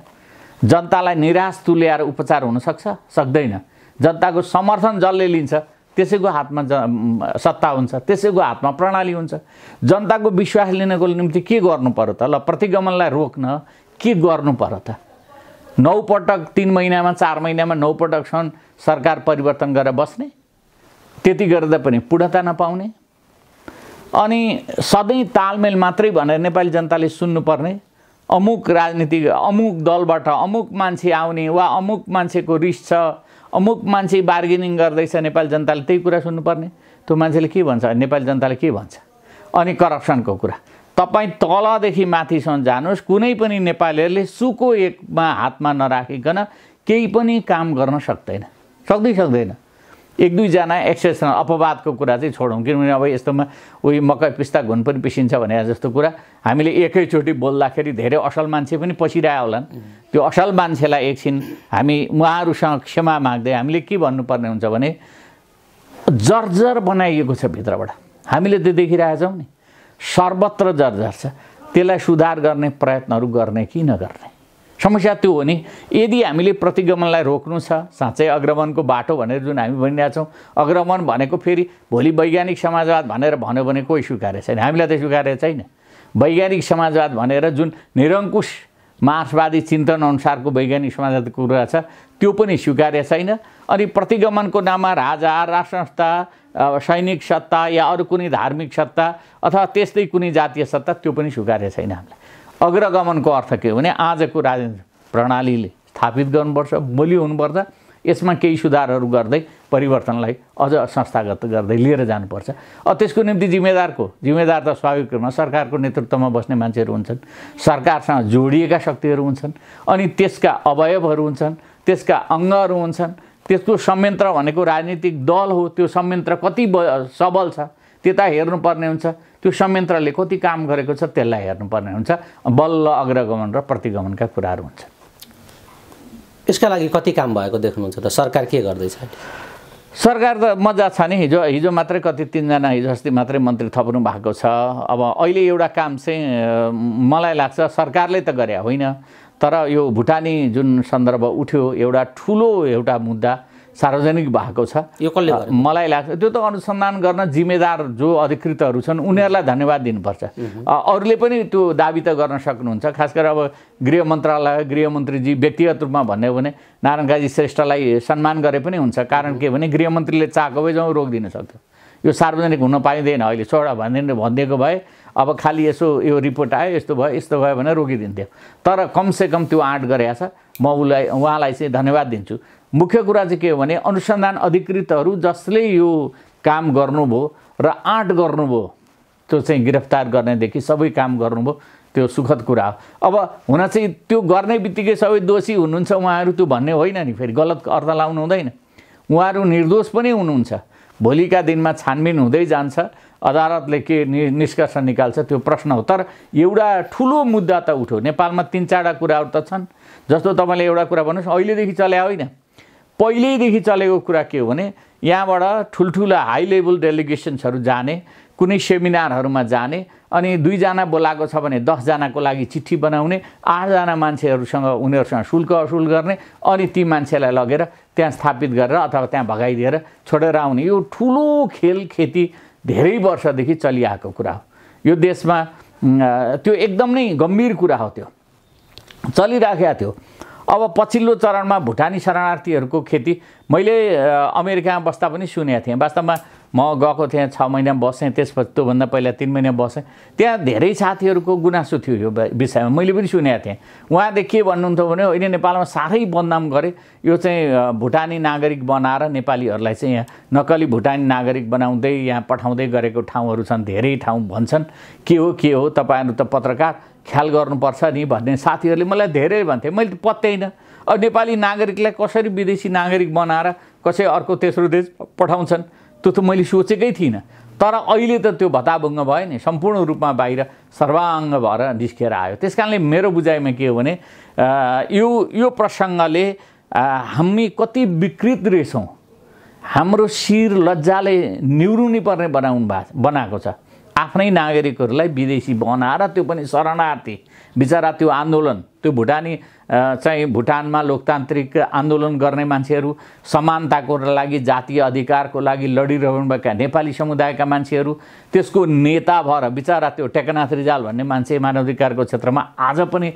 जनतालाई निराश तुल्याएर उपचार हुनसक्छ सक्दैन जनताको समर्थन जसले लिन्छ त्यसैको हातमा ज सत्ता हुन्छ त्यसैको हातमा प्रणाली हुन्छ जनताको विश्वास लिनको निम्ति के गर्नु पर्यो त ल प्रतिगमनलाई रोक्न के गर्नु पर्यो त नौपटक तिन महिनामा चार महिनामा नौपटकसम्म सरकार परिवर्तन गरेर बस्ने त्यति गर्दा पनि पूर्णता नपाउने अनि सधैँ तालमेल मात्रै भनेर नेपाली जनताले सुन्नुपर्ने अमुक राजनीति अमुक दलबाट अमुक मान्छे आउने वा अमुक मान्छेको रिस छ अमुक मान्छे बार्गेनिङ गर्दैछ नेपाली जनताले त्यही कुरा सुन्नुपर्ने त्यो मान्छेले के भन्छ नेपाली जनताले के भन्छ अनि करप्सनको कुरा तपाईँ तलदेखि माथिसम्म जानुहोस् कुनै पनि नेपालीहरूले सुको एकमा हातमा नराखिकन केही पनि काम गर्न सक्दैन सक्दै सक्दैन एक दुईजना एक्सेसनल अपवादको कुरा चाहिँ छोडौँ किनभने अब यस्तोमा उयो मकै पिस्ता घुन पनि पिसिन्छ भने जस्तो कुरा हामीले एकैचोटि बोल्दाखेरि धेरै असल मान्छे पनि पसिरहे होलान् त्यो असल मान्छेलाई एकछिन हामी उहाँहरूसँग क्षमा माग्दै हामीले के भन्नुपर्ने हुन्छ भने जर्जर बनाइएको छ भित्रबाट हामीले त्यो देखिरहेछौँ नि सर्वत्र जर्जर छ त्यसलाई सुधार गर्ने प्रयत्नहरू गर्ने कि नगर्ने समस्या त्यो हो नि यदि हामीले प्रतिगमनलाई रोक्नु छ साँच्चै अग्रमनको बाटो भनेर जुन हामी भनिरहेको छौँ भनेको फेरि भोलि वैज्ञानिक समाजवाद भनेर भन्यो भने कोही स्वीकार्य छैन हामीलाई त स्वीकार्य छैन वैज्ञानिक समाजवाद भनेर जुन निरङ्कुश मार्क्सवादी अनुसारको वैज्ञानिक समाजवादको कुरा छ त्यो पनि स्वीकार्य छैन अनि प्रतिगमनको नाममा राजा राष्ट्र संस्था सैनिक सत्ता या अरू कुनै धार्मिक सत्ता अथवा त्यस्तै कुनै जातीय सत्ता त्यो पनि स्वीकार्य छैन हामीलाई अग्रगमनको अर्थ के हो भने आजको राजनीति प्रणालीले स्थापित गर्नुपर्छ बलियो हुनुपर्छ यसमा केही सुधारहरू गर्दै परिवर्तनलाई अझ संस्थागत गर्दै लिएर जानुपर्छ त्यसको निम्ति जिम्मेदारको जिम्मेदार त स्वाभाविक रूपमा सरकारको नेतृत्वमा बस्ने मान्छेहरू हुन्छन् सरकारसँग जोडिएका शक्तिहरू हुन्छन् अनि त्यसका अवयवहरू हुन्छन् त्यसका अङ्गहरू हुन्छन् त्यसको संयन्त्र भनेको राजनीतिक दल हो त्यो संयन्त्र कति सबल छ त्यता हेर्नुपर्ने हुन्छ त्यो संयन्त्रले कति काम गरेको छ त्यसलाई हेर्नुपर्ने हुन्छ बल्ल अग्रगमन र प्रतिगमनका कुराहरू हुन्छ यसका लागि कति काम भएको देख्नुहुन्छ त सरकार के गर्दैछ सरकार त मजा छ नि हिजो हिजो मात्रै कति तिनजना हिजो अस्ति मात्रै मन्त्री थप्नु भएको छ अब अहिले एउटा काम चाहिँ मलाई लाग्छ सरकारले त गरे होइन तर यो भुटानी जुन सन्दर्भ उठ्यो एउटा ठुलो एउटा मुद्दा सार्वजनिक भएको छ यो कसले मलाई लाग्छ त्यो त अनुसन्धान गर्न जिम्मेदार जो अधिकृतहरू छन् उनीहरूलाई धन्यवाद दिनुपर्छ अरूले पनि त्यो दावी त गर्न सक्नुहुन्छ खास गरेर अब गृह मन्त्रालय गृहमन्त्रीजी व्यक्तिगत रूपमा भन्यो भने नारायण काजी श्रेष्ठलाई सम्मान गरे पनि हुन्छ कारण के भने गृहमन्त्रीले चाहेको भए जाउँ दिन सक्थ्यो यो सार्वजनिक हुन पाइँदैन अहिले सोडा भनिदिनु भनिदिएको भए अब खालि यसो यो रिपोर्ट आयो यस्तो भयो यस्तो भयो भने रोकिदिन्थ्यो तर कमसेकम त्यो आँट गरेछ म उसलाई उहाँलाई चाहिँ धन्यवाद दिन्छु मुख्य कुरा चाहिँ के हो भने अनुसन्धान अधिकृतहरू जसले यो काम गर्नुभयो र आँट गर्नुभयो त्यो चाहिँ गिरफ्तार गर्नेदेखि सबै काम गर्नुभयो त्यो सुखद कुरा हो अब हुन चाहिँ त्यो गर्ने बित्तिकै सबै दोषी हुनुहुन्छ उहाँहरू त्यो भन्ने होइन नि फेरि गलत अर्थ लाउनु हुँदैन उहाँहरू निर्दोष पनि हुनुहुन्छ भोलिका दिनमा छानबिन हुँदै जान्छ अदालतले के नि निष्कर्ष निकाल्छ त्यो प्रश्न हो तर एउटा ठुलो मुद्दा त उठ्यो नेपालमा तिन चारवटा कुराहरू त छन् जस्तो तपाईँले एउटा कुरा भन्नुहोस् अहिलेदेखि चल्या होइन पहिल्यैदेखि चलेको कुरा के हो भने यहाँबाट ठुल्ठुला हाई लेभल डेलिगेसन्सहरू जाने कुनै सेमिनारहरूमा जाने अनि दुईजना बोलाएको छ भने दसजनाको लागि चिठी बनाउने आठजना मान्छेहरूसँग उनीहरूसँग शुल्क असुल गर्ने अनि ती मान्छेलाई लगेर त्यहाँ स्थापित गरेर अथवा त्यहाँ भगाइदिएर छोडेर आउने यो ठुलो खेल खेती धेरै वर्षदेखि चलिआएको कुरा हो यो देशमा त्यो एकदम नै गम्भीर कुरा हो त्यो चलिराखेको थियो अब पछिल्लो चरणमा भुटानी शरणार्थीहरूको खेती मैले अमेरिकामा बस्दा पनि सुनेको थिएँ वास्तवमा म गएको थिएँ छ महिना बसेँ त्यसपछि त्योभन्दा पहिला तिन महिना बसेँ त्यहाँ धेरै साथीहरूको गुनासो थियो यो विषयमा मैले पनि सुनेको थिएँ उहाँले के भन्नुहुन्थ्यो भने अहिले नेपालमा साह्रै बदनाम गरे यो चाहिँ भुटानी नागरिक बनाएर नेपालीहरूलाई चाहिँ यहाँ नक्कली भुटानी नागरिक बनाउँदै यहाँ पठाउँदै गरेको ठाउँहरू छन् धेरै ठाउँ भन्छन् के हो के हो तपाईँहरू त पत्रकार ख्याल गर्नुपर्छ नि भन्ने साथीहरूले मलाई धेरै भन्थे मैले त पत्याइनँ अब नेपाली नागरिकलाई कसरी विदेशी नागरिक बनाएर कसै अर्को तेस्रो देश पठाउँछन् त्यो त मैले सोचेकै थिइनँ तर अहिले त त्यो भत्ताभुङ्ग भयो नि सम्पूर्ण रूपमा बाहिर सर्वाङ्ग भएर निस्केर आयो त्यस कारणले मेरो बुझाइमा के हो भने यो यो प्रसङ्गले हामी कति विकृत रहेछौँ हाम्रो शिर लज्जाले निहुरुनी पर्ने बनाउनु भएको बनाएको छ आफ्नै नागरिकहरूलाई विदेशी बनाएर त्यो पनि शरणार्थी बिचरा त्यो आन्दोलन त्यो भुटानी चाहिँ भुटानमा लोकतान्त्रिक आन्दोलन गर्ने मान्छेहरू समानताको लागि जातीय अधिकारको लागि लडिरहनुभएका नेपाली समुदायका मान्छेहरू त्यसको नेता भएर बिचरा त्यो टेकनाथ रिजाल भन्ने मान्छे मानवाधिकारको क्षेत्रमा आज पनि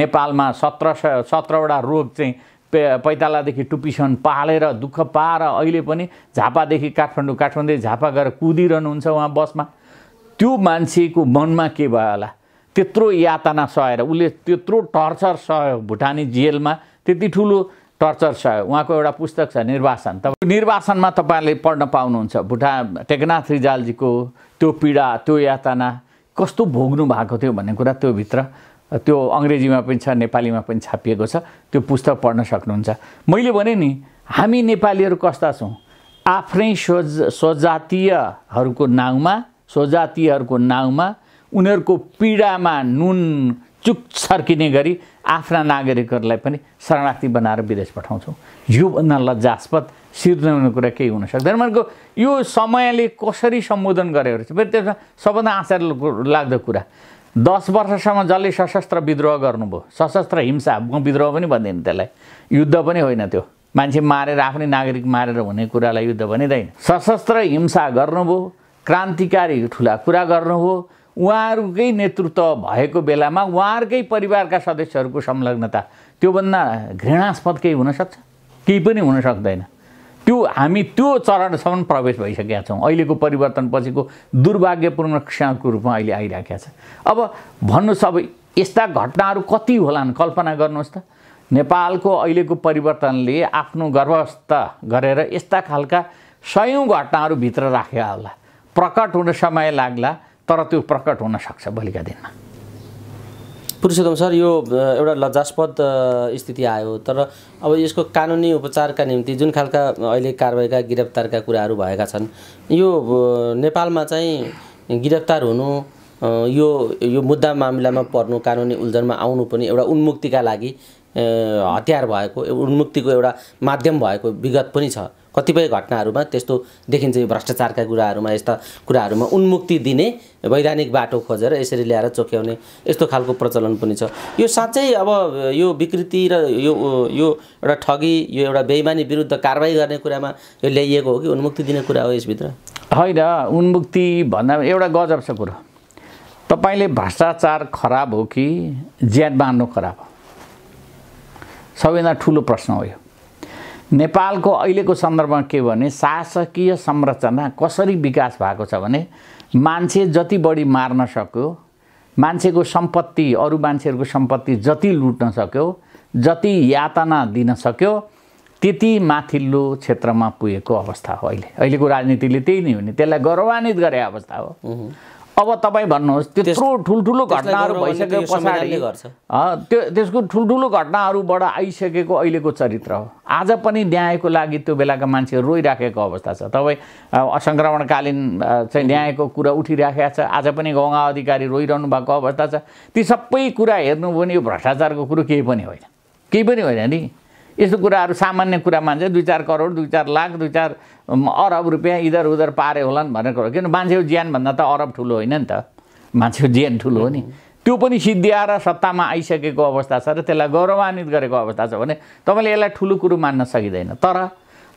नेपालमा सत्र सय सत्रवटा रोग चाहिँ पे पैतालादेखि टुपिसन पालेर दुःख पाएर अहिले पनि झापादेखि काठमाडौँ काठमाडौँदेखि झापा गएर कुदिरहनुहुन्छ उहाँ बसमा त्यो मान्छेको मनमा के भयो होला त्यत्रो यातना सहेर उसले त्यत्रो टर्चर सह्यो भुटानी जेलमा त्यति ठुलो टर्चर सह्यो उहाँको एउटा पुस्तक छ निर्वासन तपाईँ निर्वासनमा तपाईँले पढ्न पाउनुहुन्छ भुटा टेकनाथ रिजालजीको त्यो पीडा त्यो यातना कस्तो भोग्नु भएको थियो भन्ने कुरा त्यो भित्र त्यो अङ्ग्रेजीमा पनि छ नेपालीमा पनि छापिएको छ त्यो पुस्तक पढ्न सक्नुहुन्छ मैले भने नि हामी नेपालीहरू कस्ता छौँ आफ्नै स्वज स्वजातीयहरूको नाउँमा स्वजातीयहरूको नाउँमा उनीहरूको पीडामा नुन चुक छर्किने गरी आफ्ना नागरिकहरूलाई पनि शरणार्थी बनाएर विदेश पठाउँछौँ योभन्दा लज्जास्पद सिर्जाउने कुरा केही हुन सक्दैन भनेको यो समयले कसरी सम्बोधन गरेको रहेछ फेरि त्यसमा सबभन्दा आश्चर्य लाग्दो कुरा दस वर्षसम्म जसले सशस्त्र विद्रोह गर्नुभयो सशस्त्र हिंसा विद्रोह पनि भन्दैन त्यसलाई युद्ध पनि होइन त्यो मान्छे मारेर आफ्नै नागरिक मारेर हुने कुरालाई युद्ध भनिँदैन सशस्त्र हिंसा गर्नुभयो क्रान्तिकारी ठुला कुरा गर्नुभयो उहाँहरूकै नेतृत्व भएको बेलामा उहाँहरूकै परिवारका सदस्यहरूको संलग्नता त्योभन्दा घृणास्पद केही हुनसक्छ केही पनि हुन सक्दैन त्यो हामी त्यो चरणसम्म प्रवेश भइसकेका छौँ अहिलेको परिवर्तनपछिको दुर्भाग्यपूर्ण क्षणको रूपमा अहिले आइरहेका छ अब भन्नुहोस् अब यस्ता घटनाहरू कति होलान् कल्पना गर्नुहोस् त नेपालको अहिलेको परिवर्तनले आफ्नो गर्भस्थ गरेर यस्ता खालका सयौँ घटनाहरू भित्र राखेका होला प्रकट हुन समय लाग्ला तर त्यो प्रकट हुन सक्छ भोलिका दिनमा पुरुषोत्तम सर यो एउटा लज्जास्पद स्थिति आयो तर अब यसको कानुनी उपचारका निम्ति जुन खालका अहिले कारवाहीका गिरफ्तारका कुराहरू भएका छन् यो नेपालमा चाहिँ गिरफ्तार हुनु यो यो मुद्दा मामिलामा पर्नु कानुनी उल्झनमा आउनु पनि एउटा उन्मुक्तिका लागि हतियार भएको उन्मुक्तिको एउटा माध्यम भएको विगत पनि छ कतिपय घटनाहरूमा त्यस्तो देखिन्छ यो भ्रष्टाचारका कुराहरूमा यस्ता कुराहरूमा उन्मुक्ति दिने वैधानिक बाटो खोजेर यसरी ल्याएर चोख्याउने यस्तो खालको प्रचलन पनि छ यो साँच्चै अब यो विकृति र यो यो एउटा ठगी यो एउटा बेइमानी विरुद्ध कारवाही गर्ने कुरामा यो ल्याइएको हो कि उन्मुक्ति दिने कुरा हो यसभित्र होइन उन्मुक्ति भन्दा एउटा गजब छ कुरो तपाईँले भ्रष्टाचार खराब हो कि ज्यान बाँध्नु खराब हो सबैभन्दा ठुलो प्रश्न हो यो नेपालको अहिलेको सन्दर्भमा के भने शासकीय संरचना कसरी विकास भएको छ भने मान्छे जति बढी मार्न सक्यो मान्छेको सम्पत्ति अरू मान्छेहरूको सम्पत्ति जति लुट्न सक्यो जति यातना दिन सक्यो त्यति माथिल्लो क्षेत्रमा पुगेको अवस्था हो अहिले अहिलेको राजनीतिले त्यही नै हुने त्यसलाई गौरवान्वित गरे अवस्था हो अब तपाईँ भन्नुहोस् त्यत्रो ठुल्ठुलो घटनाहरू भइसके पछाडि त्यो त्यसको ठुल्ठुलो घटनाहरूबाट आइसकेको अहिलेको चरित्र हो आज पनि न्यायको लागि त्यो बेलाका मान्छेहरू रोइराखेको अवस्था छ तपाईँ सङ्क्रमणकालीन चाहिँ न्यायको कुरा उठिराखेको छ आज पनि गङ्गा अधिकारी रोइरहनु भएको अवस्था छ ती सबै कुरा हेर्नुभयो भने यो भ्रष्टाचारको कुरो केही पनि होइन केही पनि होइन नि यस्तो कुराहरू सामान्य कुरा मान्छे दुई चार करोड दुई चार लाख दुई चार अरब रुपियाँ इधर उधर पारे होलान् भनेर कुरो किन मान्छेको ज्यानभन्दा त अरब ठुलो होइन नि त मान्छेको ज्यान ठुलो हो नि त्यो पनि सिद्धिआएर सत्तामा आइसकेको अवस्था छ र त्यसलाई गौरवान्वित गरेको अवस्था छ भने तपाईँले यसलाई ठुलो कुरो मान्न सकिँदैन तर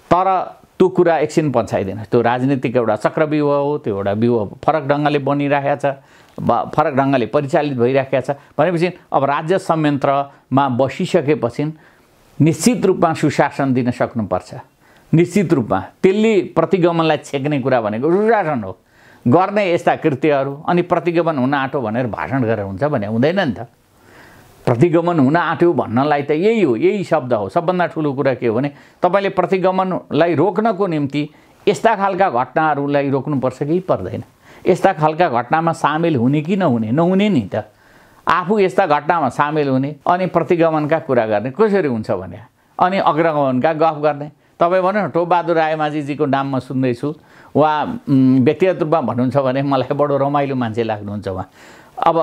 तर त्यो कुरा एकछिन पछाइदिनु त्यो राजनीतिक एउटा चक्रव्यूह हो त्यो एउटा व्यूह फरक ढङ्गले बनिरहेको छ फरक ढङ्गले परिचालित भइराखेको छ भनेपछि अब राज्य संयन्त्रमा बसिसकेपछि निश्चित रूपमा सुशासन दिन सक्नुपर्छ निश्चित रूपमा त्यसले प्रतिगमनलाई छेक्ने कुरा भनेको दुर्शासन हो गर्ने यस्ता कृत्यहरू अनि प्रतिगमन हुन आँटो भनेर भाषण गरेर हुन्छ भने हुँदैन नि त प्रतिगमन हुन आँट्यो भन्नलाई त यही हो यही शब्द हो सबभन्दा ठुलो कुरा के हो भने तपाईँले प्रतिगमनलाई रोक्नको निम्ति यस्ता खालका घटनाहरूलाई रोक्नुपर्छ कि पर्दैन यस्ता खालका घटनामा सामेल हुने कि नहुने नहुने नि त आफू यस्ता घटनामा सामेल हुने अनि प्रतिगमनका कुरा गर्ने कसरी हुन्छ भने अनि अग्रगमनका गफ गर्ने तपाईँ भनौँ न टोपबहादुर रायमाझीजीको नाममा सुन्दैछु उहाँ व्यक्तिगत रूपमा भन्नुहुन्छ भने मलाई बडो रमाइलो मान्छे लाग्नुहुन्छ उहाँ अब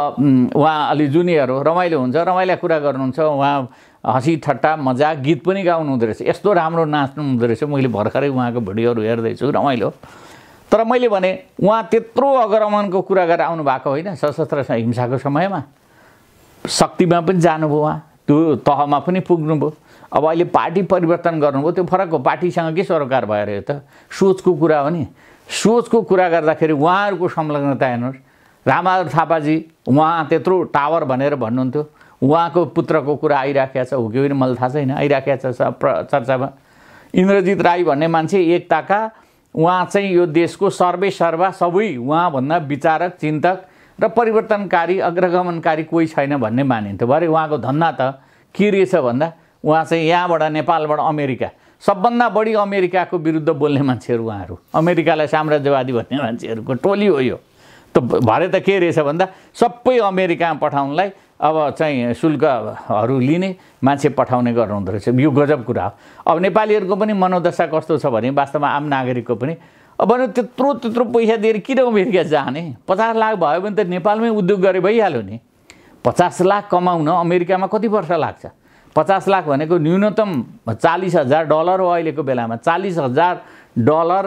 उहाँ अलि जुनियर हो रमाइलो हुन्छ रमाइला कुरा गर्नुहुन्छ उहाँ हँसी ठट्टा मजाक गीत पनि गाउनु हुँदो रहेछ यस्तो राम्रो नाच्नु हुँदो रहेछ मैले भर्खरै उहाँको भिडियोहरू हेर्दैछु रमाइलो तर मैले भने उहाँ त्यत्रो अग्रमनको कुरा गरेर आउनु भएको होइन सशस्त्र हिंसाको समयमा शक्तिमा पनि जानुभयो उहाँ त्यो तहमा पनि पुग्नुभयो अब अहिले पार्टी परिवर्तन गर्नुभयो त्यो फरक हो पार्टीसँग के सरकार भएर यो त सोचको कुरा हो नि सोचको कुरा गर्दाखेरि उहाँहरूको संलग्नता हेर्नुहोस् रामबहादुर थापाजी उहाँ त्यत्रो टावर भनेर भन्नुहुन्थ्यो उहाँको पुत्रको कुरा आइराखेको छ हो कि होइन मलाई थाहा छैन आइराखेको छ प्र चर्चामा इन्द्रजित राई भन्ने मान्छे एकताका उहाँ चाहिँ यो देशको सर्वे सर्वा सबै उहाँभन्दा विचारक चिन्तक र परिवर्तनकारी अग्रगमनकारी कोही छैन भन्ने मानिन्थ्यो भरे उहाँको धन्दा त के रहेछ भन्दा उहाँ चाहिँ यहाँबाट नेपालबाट अमेरिका सबभन्दा बढी अमेरिकाको विरुद्ध बोल्ने मान्छेहरू उहाँहरू अमेरिकालाई साम्राज्यवादी भन्ने मान्छेहरूको टोली हो यो त भरे त के रहेछ भन्दा सबै अमेरिकामा पठाउनलाई अब चाहिँ शुल्कहरू लिने मान्छे पठाउने गर्नुहुँदो रहेछ यो गजब कुरा हो अब नेपालीहरूको पनि मनोदशा कस्तो छ भने वास्तवमा आम नागरिकको पनि अब भने त्यत्रो त्यत्रो पैसा दिएर किन अमेरिका जाने पचास लाख भयो भने त नेपालमै उद्योग गरे भइहाल्यो नि पचास लाख कमाउन अमेरिकामा कति वर्ष लाग्छ पचास लाख भनेको न्यूनतम चालिस हजार डलर हो अहिलेको बेलामा चालिस हजार डलर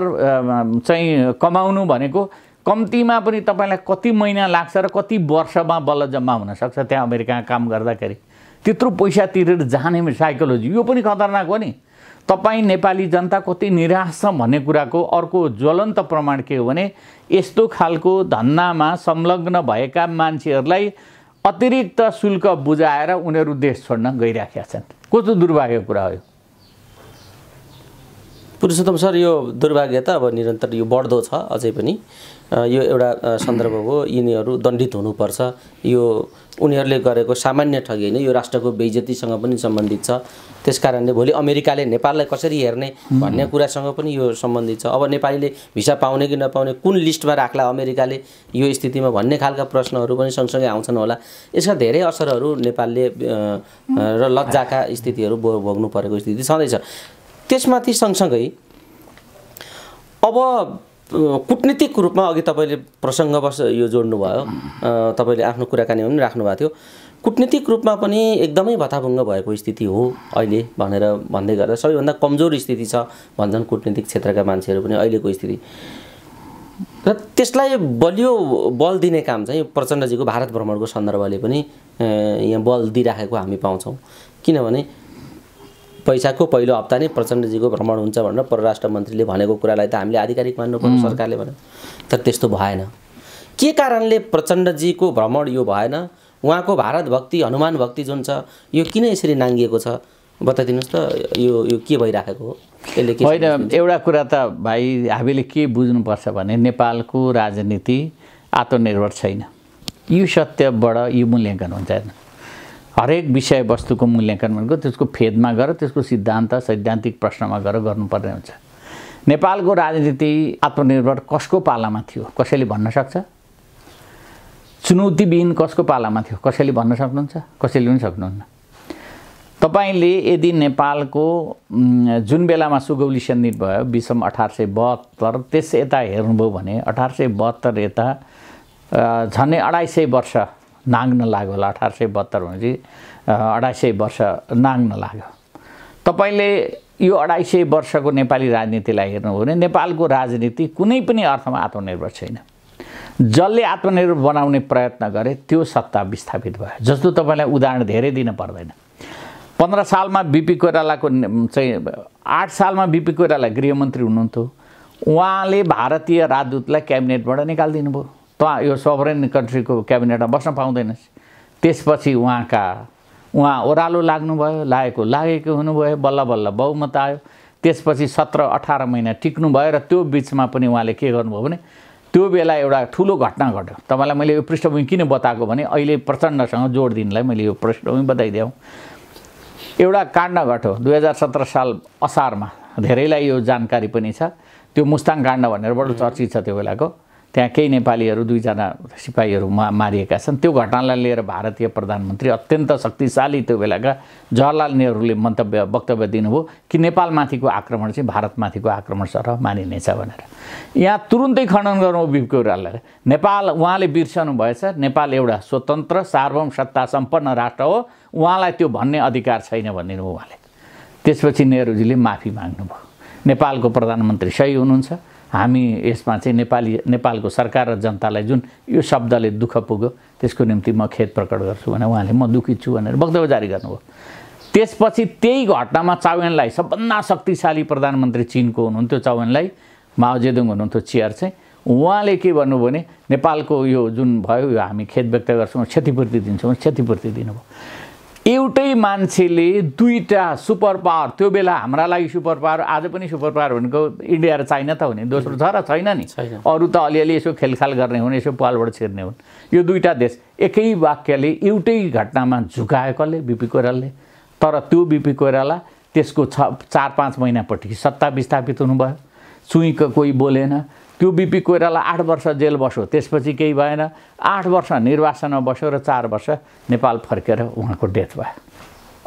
चाहिँ कमाउनु भनेको कम्तीमा पनि तपाईँलाई कति महिना लाग्छ र कति वर्षमा बल्ल जम्मा हुनसक्छ त्यहाँ अमेरिकामा काम गर्दाखेरि त्यत्रो पैसा तिरेर जाने साइकोलोजी यो पनि खतरनाक हो नि तपाईँ नेपाली जनता कति निराश छ भन्ने कुराको अर्को ज्वलन्त प्रमाण के हो भने यस्तो खालको धन्दामा संलग्न भएका मान्छेहरूलाई अतिरिक्त शुल्क बुझाएर उनीहरू देश छोड्न गइराखेका छन् कस्तो दुर्भाग्य कुरा हो पुरुषोत्तम सर यो दुर्भाग्य त अब निरन्तर यो बढ्दो छ अझै पनि यो एउटा सन्दर्भ हो यिनीहरू दण्डित हुनुपर्छ यो उनीहरूले गरेको सामान्य ठगी होइन यो राष्ट्रको बेजतीसँग पनि सम्बन्धित छ त्यस कारणले भोलि अमेरिकाले नेपाललाई कसरी हेर्ने भन्ने कुरासँग पनि यो सम्बन्धित छ अब नेपालीले भिसा पाउने कि नपाउने कुन लिस्टमा राख्ला अमेरिकाले यो स्थितिमा भन्ने खालका प्रश्नहरू पनि सँगसँगै आउँछन् होला यसका धेरै असरहरू नेपालले र लज्जाका स्थितिहरू भोग्नु परेको स्थिति छँदैछ त्यसमाथि सँगसँगै अब कुटनीतिक रूपमा अघि तपाईँले प्रसङ्गवश यो जोड्नुभयो तपाईँले आफ्नो कुराकानी पनि राख्नुभएको थियो कुटनीतिक रूपमा पनि एकदमै भत्ताभुङ्ग भएको स्थिति हो अहिले भनेर भन्दै गर्दा सबैभन्दा कमजोर स्थिति छ भन्छन् कुटनीतिक क्षेत्रका मान्छेहरू पनि अहिलेको स्थिति र त्यसलाई बलियो बल दिने काम चाहिँ प्रचण्डजीको भारत भ्रमणको सन्दर्भले पनि यहाँ बल दिइराखेको हामी पाउँछौँ किनभने पैसाको पहिलो हप्ता नै प्रचण्डजीको भ्रमण हुन्छ भनेर परराष्ट्र मन्त्रीले भनेको कुरालाई त हामीले आधिकारिक मान्नु मान्नुपर्ने सरकारले भने तर त्यस्तो भएन के कारणले प्रचण्डजीको भ्रमण यो भएन उहाँको भारत भक्ति हनुमान भक्ति जुन छ यो किन यसरी नाङ्गिएको छ बताइदिनुहोस् त यो यो के भइराखेको हो यसले के होइन एउटा कुरा त भाइ हामीले के बुझ्नुपर्छ भने नेपालको राजनीति आत्मनिर्भर छैन यो सत्यबाट यो मूल्याङ्कन हुन्छ हरेक विषयवस्तुको मूल्याङ्कन भनेको त्यसको फेदमा गएर त्यसको सिद्धान्त सैद्धान्तिक प्रश्नमा गएर गर्नुपर्ने हुन्छ नेपालको राजनीति आत्मनिर्भर कसको पालामा थियो कसैले भन्न सक्छ चुनौतीविहीन कसको पालामा थियो कसैले भन्न सक्नुहुन्छ कसैले पनि सक्नुहुन्न तपाईँले यदि नेपालको जुन बेलामा सुगौली सन्धि भयो विषम अठार सय बहत्तर त्यस यता हेर्नुभयो भने अठार सय बहत्तर यता झन्डै अढाई सय वर्ष नाग्न लाग्यो होला अठार सय बहत्तर भनेपछि अढाई सय वर्ष नाग्न लाग्यो तपाईँले यो अढाई सय वर्षको नेपाली राजनीतिलाई हेर्नुभयो भने नेपालको राजनीति कुनै पनि अर्थमा आत्मनिर्भर छैन जसले आत्मनिर्भर बनाउने प्रयत्न गरे त्यो सत्ता विस्थापित भयो जस्तो तपाईँलाई उदाहरण धेरै दिन पर्दैन पन्ध्र सालमा बिपी कोइरालाको चाहिँ आठ सालमा बिपी कोइराला गृहमन्त्री हुनुहुन्थ्यो उहाँले भारतीय राजदूतलाई क्याबिनेटबाट निकालिदिनु भयो त यो सबरेन कन्ट्रीको क्याबिनेटमा बस्न पाउँदैन त्यसपछि उहाँका उहाँ ओह्रालो लाग्नुभयो लागेको लागेको हुनुभयो बल्ल बल्ल बहुमत आयो त्यसपछि सत्र अठार महिना टिक्नुभयो र त्यो बिचमा पनि उहाँले के गर्नुभयो भने त्यो बेला एउटा ठुलो घटना घट्यो तपाईँलाई मैले यो पृष्ठभूमि किन बताएको भने अहिले प्रचण्डसँग जोड दिनलाई मैले यो पृष्ठभूमि बताइदिउँ एउटा काण्ड घट्यो दुई हजार सत्र साल असारमा धेरैलाई यो जानकारी पनि छ त्यो मुस्ताङ काण्ड भनेर बडो चर्चित छ त्यो बेलाको त्यहाँ केही नेपालीहरू दुईजना सिपाहीहरू मा मारिएका छन् त्यो घटनालाई लिएर भारतीय प्रधानमन्त्री अत्यन्त शक्तिशाली त्यो बेलाका जवाहरलाल नेहरूले मन्तव्य वक्तव्य दिनुभयो कि नेपालमाथिको आक्रमण चाहिँ भारतमाथिको आक्रमण सर मानिनेछ भनेर यहाँ तुरुन्तै खण्डन गर्नु बिपकोराललाई नेपाल उहाँले बिर्सनु भएछ नेपाल एउटा स्वतन्त्र सार्वभौम सत्ता सम्पन्न राष्ट्र हो उहाँलाई त्यो भन्ने अधिकार छैन भनिदिनु उहाँले त्यसपछि नेहरूजीले माफी माग्नुभयो नेपालको प्रधानमन्त्री सही हुनुहुन्छ हामी यसमा चाहिँ नेपाली नेपालको सरकार र जनतालाई जुन यो शब्दले दुःख पुग्यो त्यसको निम्ति म खेद प्रकट गर्छु भने उहाँले म दुःखी छु भनेर वक्तव्य जारी गर्नुभयो त्यसपछि त्यही घटनामा चाउएनलाई सबभन्दा शक्तिशाली प्रधानमन्त्री चिनको हुनुहुन्थ्यो चावेनलाई माओजेदुङ हुनुहुन्थ्यो चियर चाहिँ उहाँले के भन्नुभयो भने नेपालको यो जुन भयो यो हामी खेद व्यक्त गर्छौँ क्षतिपूर्ति दिन्छौँ क्षतिपूर्ति दिनुभयो एउटै मान्छेले दुईवटा सुपर पावर त्यो बेला हाम्रा लागि सुपर पावर आज पनि सुपर पावर भनेको इन्डिया र चाइना त हुने दोस्रो छ र छैन नि अरू त अलिअलि यसो खेलखाल गर्ने हुन् यसो पालबाट छिर्ने हुन् यो दुईवटा देश एकै वाक्यले एउटै घटनामा झुकाएकोले कसले बिपी कोइरालाले तर त्यो बिपी कोइराला त्यसको छ चार पाँच महिनापट्टि सत्ता विस्थापित हुनुभयो चुइँको कोही बोलेन त्यो बिपी कोइराला आठ वर्ष जेल बस्यो त्यसपछि केही भएन आठ वर्ष निर्वासनमा बस्यो र चार वर्ष नेपाल फर्केर उहाँको डेथ भयो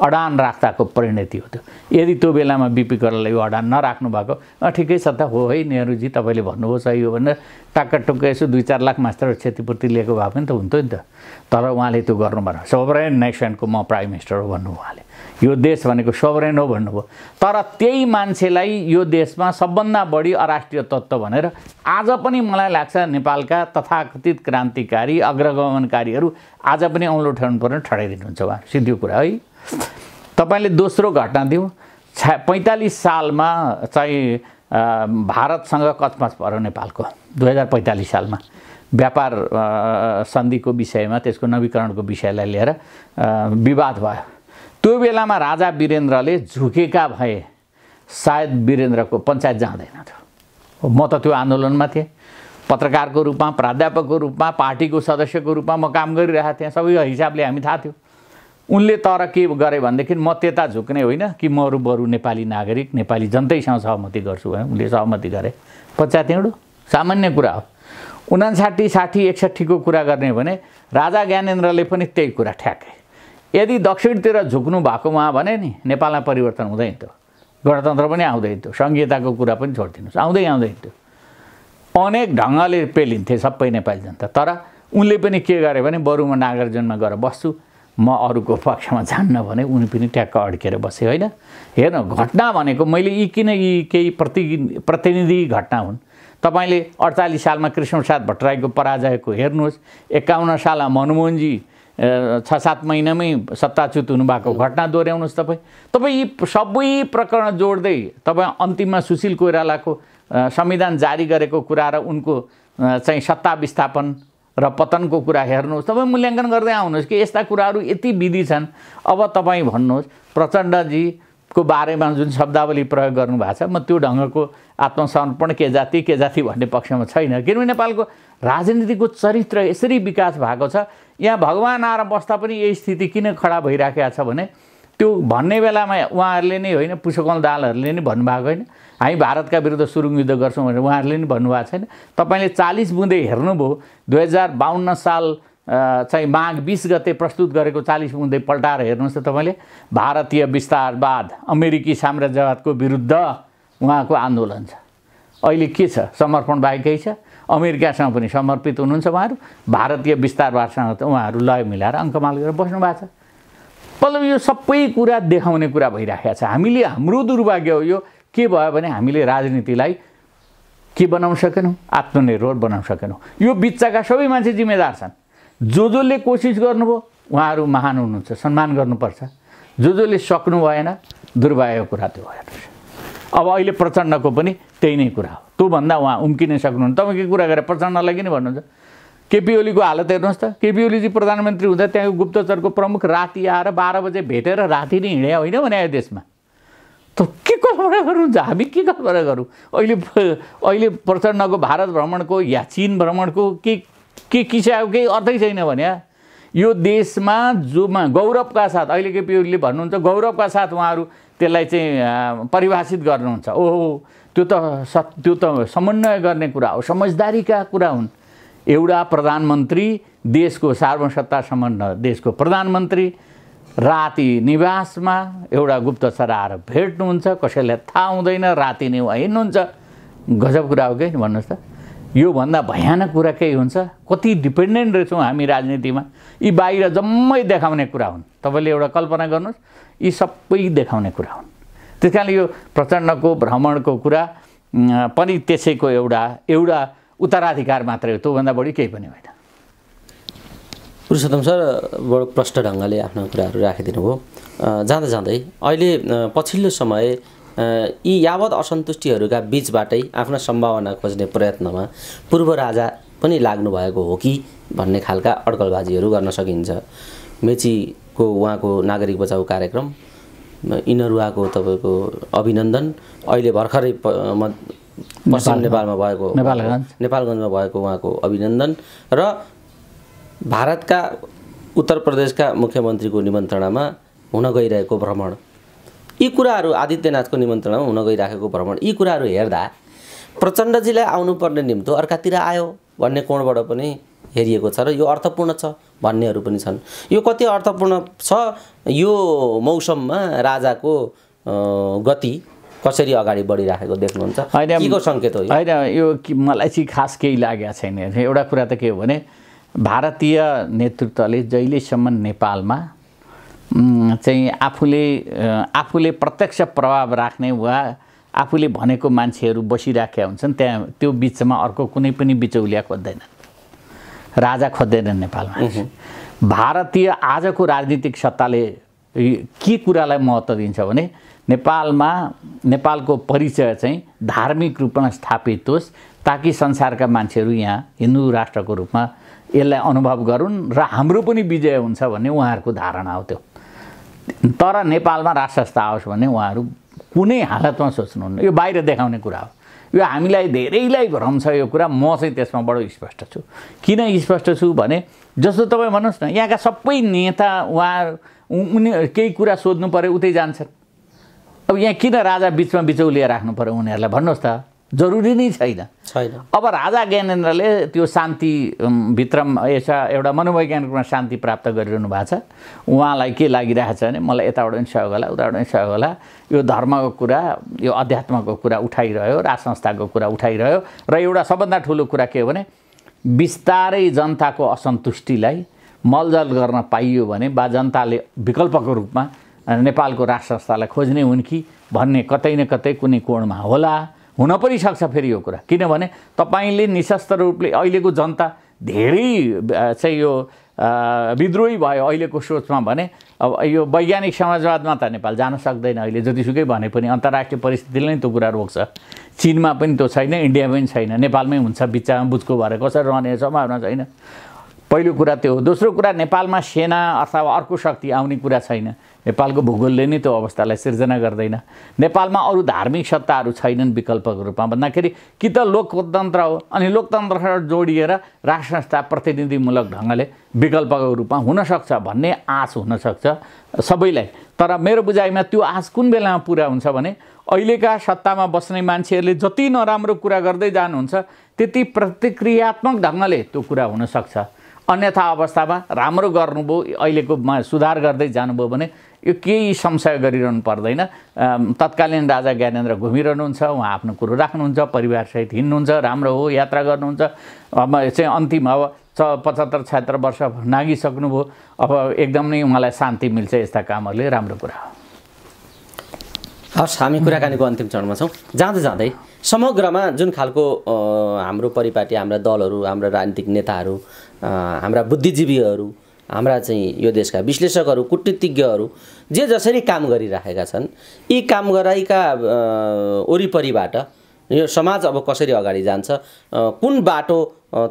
अडान राख्दाको परिणति हो त्यो यदि त्यो बेलामा बिपी कोइरालाले यो अडान नराख्नु भएको ठिकै छ त हो है नेहरूजी तपाईँले भन्नुभयो सही हो भनेर टुक्क यसो दुई चार लाख मास्टर क्षतिपूर्ति लिएको भए पनि त हुन्थ्यो नि त तर उहाँले त्यो गर्नु भएन सोभरेन नेसनको म प्राइम मिनिस्टर हो भन्नु उहाँले यो देश भनेको सोभरेन हो भन्नुभयो तर त्यही मान्छेलाई यो देशमा सबभन्दा बढी अराष्ट्रिय तत्त्व भनेर आज पनि मलाई लाग्छ नेपालका तथाकथित क्रान्तिकारी अग्रगमनकारीहरू आज पनि औँलो उठाउनु पर्ने ठडाइदिनुहुन्छ उहाँ सिद्धि कुरा है तपाईँले दोस्रो घटना दिउँ छ्या पैँतालिस सालमा चाहिँ भारतसँग कचमच पऱ्यो नेपालको दुई हजार पैँतालिस सालमा व्यापार सन्धिको विषयमा त्यसको नवीकरणको विषयलाई लिएर विवाद भयो त्यो बेलामा राजा वीरेन्द्रले झुकेका भए सायद वीरेन्द्रको पञ्चायत जाँदैन थियो म त त्यो आन्दोलनमा थिएँ पत्रकारको रूपमा प्राध्यापकको रूपमा पार्टीको सदस्यको रूपमा म काम गरिरहेको थिएँ सबै हिसाबले हामी थाहा थियो उनले तर के गरे भनेदेखि म त्यता झुक्ने होइन कि म अरू बरु नेपाली नागरिक नेपाली जनतैसँग सहमति गर्छु भने उनले सहमति गरे पचायत सामान्य कुरा हो उनासाठी साठी एकसट्ठीको कुरा गर्ने भने राजा ज्ञानेन्द्रले पनि त्यही कुरा ठ्याके यदि दक्षिणतिर झुक्नु भएको उहाँ भने नि नेपालमा परिवर्तन हुँदैन थियो गणतन्त्र पनि आउँदैन थियो सङ्घीयताको कुरा पनि छोडिदिनुहोस् आउँदै आउँदैन थियो अनेक ढङ्गले पेलिन्थे सबै नेपाली जनता तर उनले पनि के गरे भने बरुमा नागार्जुनमा गएर बस्छु म अरूको पक्षमा जान्न भने उनी पनि ट्याक्क अड्केर बसेँ होइन हेर्नु घटना भनेको मैले यी किन यी केही प्रति प्रतिनिधि घटना हुन् तपाईँले अडचालिस सालमा कृष्णप्रसाद भट्टराईको पराजयको हेर्नुहोस् एकाउन्न सालमा मनमोहनजी छ सात महिनामै सत्ताच्युत हुनुभएको घटना दोहोऱ्याउनुहोस् तपाईँ तपाईँ यी सबै प्रकरण जोड्दै तपाईँ अन्तिममा सुशील कोइरालाको संविधान जारी गरेको कुरा र उनको चाहिँ सत्ता विस्थापन र पतनको कुरा हेर्नुहोस् तपाईँ मूल्याङ्कन गर्दै आउनुहोस् कि यस्ता कुराहरू यति विधि छन् अब तपाईँ भन्नुहोस् प्रचण्डजीको बारेमा जुन शब्दावली प्रयोग गर्नुभएको छ म त्यो ढङ्गको आत्मसमर्पण के जाति के जाति भन्ने पक्षमा छैन किनभने नेपालको राजनीतिको चरित्र यसरी विकास भएको छ यहाँ भगवान् आएर बस्दा पनि यही स्थिति किन खडा भइराखेको छ भने त्यो भन्ने बेलामा उहाँहरूले नै होइन पुष्पकल दालहरूले नै भन्नुभएको होइन हामी भारतका विरुद्ध सुरुङ युद्ध गर्छौँ भनेर उहाँहरूले नि भन्नुभएको छैन तपाईँले चालिस बुँदे हेर्नुभयो दुई हजार बाहन्न साल चाहिँ माघ बिस गते प्रस्तुत गरेको चालिस बुँदे पल्टाएर हेर्नुहोस् त तपाईँले भारतीय विस्तारवाद अमेरिकी साम्राज्यवादको विरुद्ध उहाँको आन्दोलन छ अहिले के छ समर्पण बाहेक केही छ अमेरिकासँग पनि समर्पित हुनुहुन्छ उहाँहरू भारतीय विस्तारवादसँग त उहाँहरू लय मिलाएर अङ्कमाल गरेर बस्नु भएको छ मतलब यो सबै कुरा देखाउने कुरा भइराखेको छ हामीले हाम्रो दुर्भाग्य हो यो के भयो भने हामीले राजनीतिलाई के बनाउन सकेनौँ आत्मनिर्भर बनाउन सकेनौँ यो बिचका सबै मान्छे जिम्मेदार छन् जो जसले कोसिस गर्नुभयो उहाँहरू महान हुनुहुन्छ सम्मान गर्नुपर्छ जो जसले सक्नु भएन दुर्भाग्यको कुरा त्यो भएन अब अहिले प्रचण्डको पनि त्यही नै कुरा हो त्योभन्दा उहाँ उम्किनै सक्नुहुन्न तपाईँ के कुरा गरेर प्रचण्डलाई किन भन्नुहुन्छ केपी ओलीको हालत हेर्नुहोस् त केपी ओलीजी प्रधानमन्त्री हुँदा त्यहाँको गुप्तचरको प्रमुख राति आएर बाह्र बजे भेटेर राति नै हिँडे होइन भने देशमा त के कल्पना गरौँ हामी के कल्पना गरौँ अहिले अहिले प्रचण्डको भारत भ्रमणको या चिन भ्रमणको के के किसिमको केही अर्थै छैन भने यो देशमा जोमा गौरवका साथ के पिँढीले भन्नुहुन्छ गौरवका साथ उहाँहरू त्यसलाई चाहिँ परिभाषित गर्नुहुन्छ ओहो त्यो त स त्यो त समन्वय गर्ने कुरा हो समझदारीका कुरा हुन् एउटा प्रधानमन्त्री देशको सार्वसत्ता सम्बन्ध देशको प्रधानमन्त्री राति निवासमा एउटा गुप्तचर आएर भेट्नुहुन्छ कसैलाई थाहा हुँदैन राति नै हिँड्नुहुन्छ गजब कुरा हो कि भन्नुहोस् त योभन्दा भयानक कुरा केही हुन्छ कति डिपेन्डेन्ट रहेछौँ हामी राजनीतिमा यी बाहिर जम्मै देखाउने कुरा हुन् तपाईँले एउटा कल्पना गर्नुहोस् यी सबै देखाउने कुरा हुन् त्यस कारणले यो प्रचण्डको भ्रमणको कुरा पनि त्यसैको एउटा एउटा उत्तराधिकार मात्रै हो त्योभन्दा बढी केही पनि होइन पुरुषोत्तम सर बडो प्रष्ट ढङ्गले आफ्नो कुराहरू राखिदिनु भयो जाँदा जाँदै अहिले पछिल्लो समय यी यावत असन्तुष्टिहरूका बिचबाटै आफ्ना सम्भावना खोज्ने प्रयत्नमा पूर्व राजा पनि लाग्नु भएको हो कि भन्ने खालका अड्कलबाजीहरू गर्न सकिन्छ मेचीको उहाँको नागरिक बचाउ कार्यक्रम इनरुवाको तपाईँको अभिनन्दन अहिले भर्खरै पश्चिम नेपालमा भएको नेपालगञ्जमा भएको उहाँको अभिनन्दन र भारतका उत्तर प्रदेशका मुख्यमन्त्रीको निमन्त्रणामा हुन गइरहेको भ्रमण यी कुराहरू आदित्यनाथको निमन्त्रणामा हुन गइराखेको भ्रमण यी कुराहरू हेर्दा प्रचण्डजीलाई आउनुपर्ने निम्तो अर्कातिर आयो भन्ने कोणबाट पनि हेरिएको छ र यो अर्थपूर्ण छ भन्नेहरू पनि छन् यो कति अर्थपूर्ण छ यो मौसममा राजाको गति कसरी अगाडि बढिराखेको देख्नुहुन्छ होइन यो मलाई चाहिँ खास केही लागेको छैन एउटा कुरा त के हो भने भारतीय नेतृत्वले जहिलेसम्म नेपालमा चाहिँ आफूले आफूले प्रत्यक्ष प्रभाव राख्ने वा आफूले भनेको मान्छेहरू बसिराखेका हुन्छन् त्यहाँ त्यो बिचमा अर्को कुनै पनि बिचौलिया खोज्दैनन् राजा खोज्दैनन् नेपालमा भारतीय आजको राजनीतिक सत्ताले के कुरालाई महत्त्व दिन्छ भने नेपालमा नेपालको परिचय चाहिँ धार्मिक रूपमा स्थापित होस् ताकि संसारका मान्छेहरू यहाँ हिन्दू राष्ट्रको रूपमा यसलाई अनुभव गरून् र हाम्रो पनि विजय हुन्छ भन्ने उहाँहरूको धारणा हो त्यो तर नेपालमा संस्था आओस् भने उहाँहरू कुनै हालतमा सोच्नुहुन्न यो बाहिर देखाउने कुरा हो यो हामीलाई धेरैलाई भ्रम छ यो कुरा म चाहिँ त्यसमा बडो स्पष्ट छु किन स्पष्ट छु भने जस्तो तपाईँ भन्नुहोस् न यहाँका सबै नेता उहाँ उनी केही कुरा सोध्नु पऱ्यो उतै जान्छन् अब यहाँ किन राजा बिचमा बिचौलिया राख्नु पऱ्यो उनीहरूलाई भन्नुहोस् त जरुरी नै छैन छैन अब राजा ज्ञानेन्द्रले त्यो शान्ति भित्र यसो एउटा मनोवैज्ञानिक रूपमा शान्ति प्राप्त गरिरहनु भएको छ उहाँलाई के लागिरहेको छ भने मलाई यताबाट पनि सहयोग होला उताबाट पनि सहयोग होला यो धर्मको कुरा यो अध्यात्मको कुरा उठाइरह्यो राज संस्थाको कुरा उठाइरह्यो र एउटा सबभन्दा ठुलो कुरा के हो भने बिस्तारै जनताको असन्तुष्टिलाई मलजल गर्न पाइयो भने वा जनताले विकल्पको रूपमा नेपालको राज संस्थालाई खोज्ने हुन् कि भन्ने कतै न कतै कुनै कोणमा होला हुन पनि सक्छ फेरि यो कुरा किनभने तपाईँले निशस्त्र रूपले अहिलेको जनता धेरै चाहिँ यो विद्रोही भयो अहिलेको सोचमा भने अब यो वैज्ञानिक समाजवादमा त नेपाल जान सक्दैन अहिले जतिसुकै भने पनि अन्तर्राष्ट्रिय परिस्थितिले नै त्यो कुरा रोक्छ चिनमा पनि त्यो छैन इन्डिया पनि छैन नेपालमै हुन्छ बिचमा बुझको भएर कसरी रहने सम्भावना छैन पहिलो कुरा त्यो दोस्रो कुरा नेपालमा सेना अथवा अर्को शक्ति आउने कुरा छैन नेपालको भूगोलले नै त्यो अवस्थालाई सिर्जना गर्दैन नेपालमा अरू धार्मिक सत्ताहरू छैनन् विकल्पको रूपमा भन्दाखेरि कि त लोकतन्त्र हो अनि लोकतन्त्रसँग जोडिएर राष्ट्र संस्था प्रतिनिधिमूलक ढङ्गले विकल्पको रूपमा हुनसक्छ भन्ने आश हुनसक्छ सबैलाई तर मेरो बुझाइमा त्यो आश कुन बेलामा पुरा हुन्छ भने अहिलेका सत्तामा बस्ने मान्छेहरूले जति नराम्रो कुरा गर्दै जानुहुन्छ त्यति प्रतिक्रियात्मक ढङ्गले त्यो कुरा हुनसक्छ अन्यथा अवस्थामा राम्रो गर्नुभयो अहिलेकोमा सुधार गर्दै जानुभयो भने यो केही संशय गरिरहनु पर्दैन तत्कालीन राजा ज्ञानेन्द्र घुमिरहनुहुन्छ उहाँ आफ्नो कुरो राख्नुहुन्छ परिवारसहित हिँड्नुहुन्छ राम्रो हो यात्रा गर्नुहुन्छ अब चाहिँ अन्तिम अब च पचहत्तर छत्तर वर्ष नागिसक्नुभयो अब एकदम नै उहाँलाई शान्ति मिल्छ यस्ता कामहरूले राम्रो कुरा हो हस् हामी कुराकानीको अन्तिम चरणमा छौँ जाँदै जाँदै समग्रमा जुन खालको हाम्रो परिपाटी हाम्रा दलहरू हाम्रा राजनीतिक नेताहरू हाम्रा बुद्धिजीवीहरू हाम्रा चाहिँ यो देशका विश्लेषकहरू कुटनीतिज्ञहरू जे जसरी काम गरिराखेका छन् यी काम गराइका वरिपरिबाट यो समाज अब कसरी अगाडि जान्छ कुन बाटो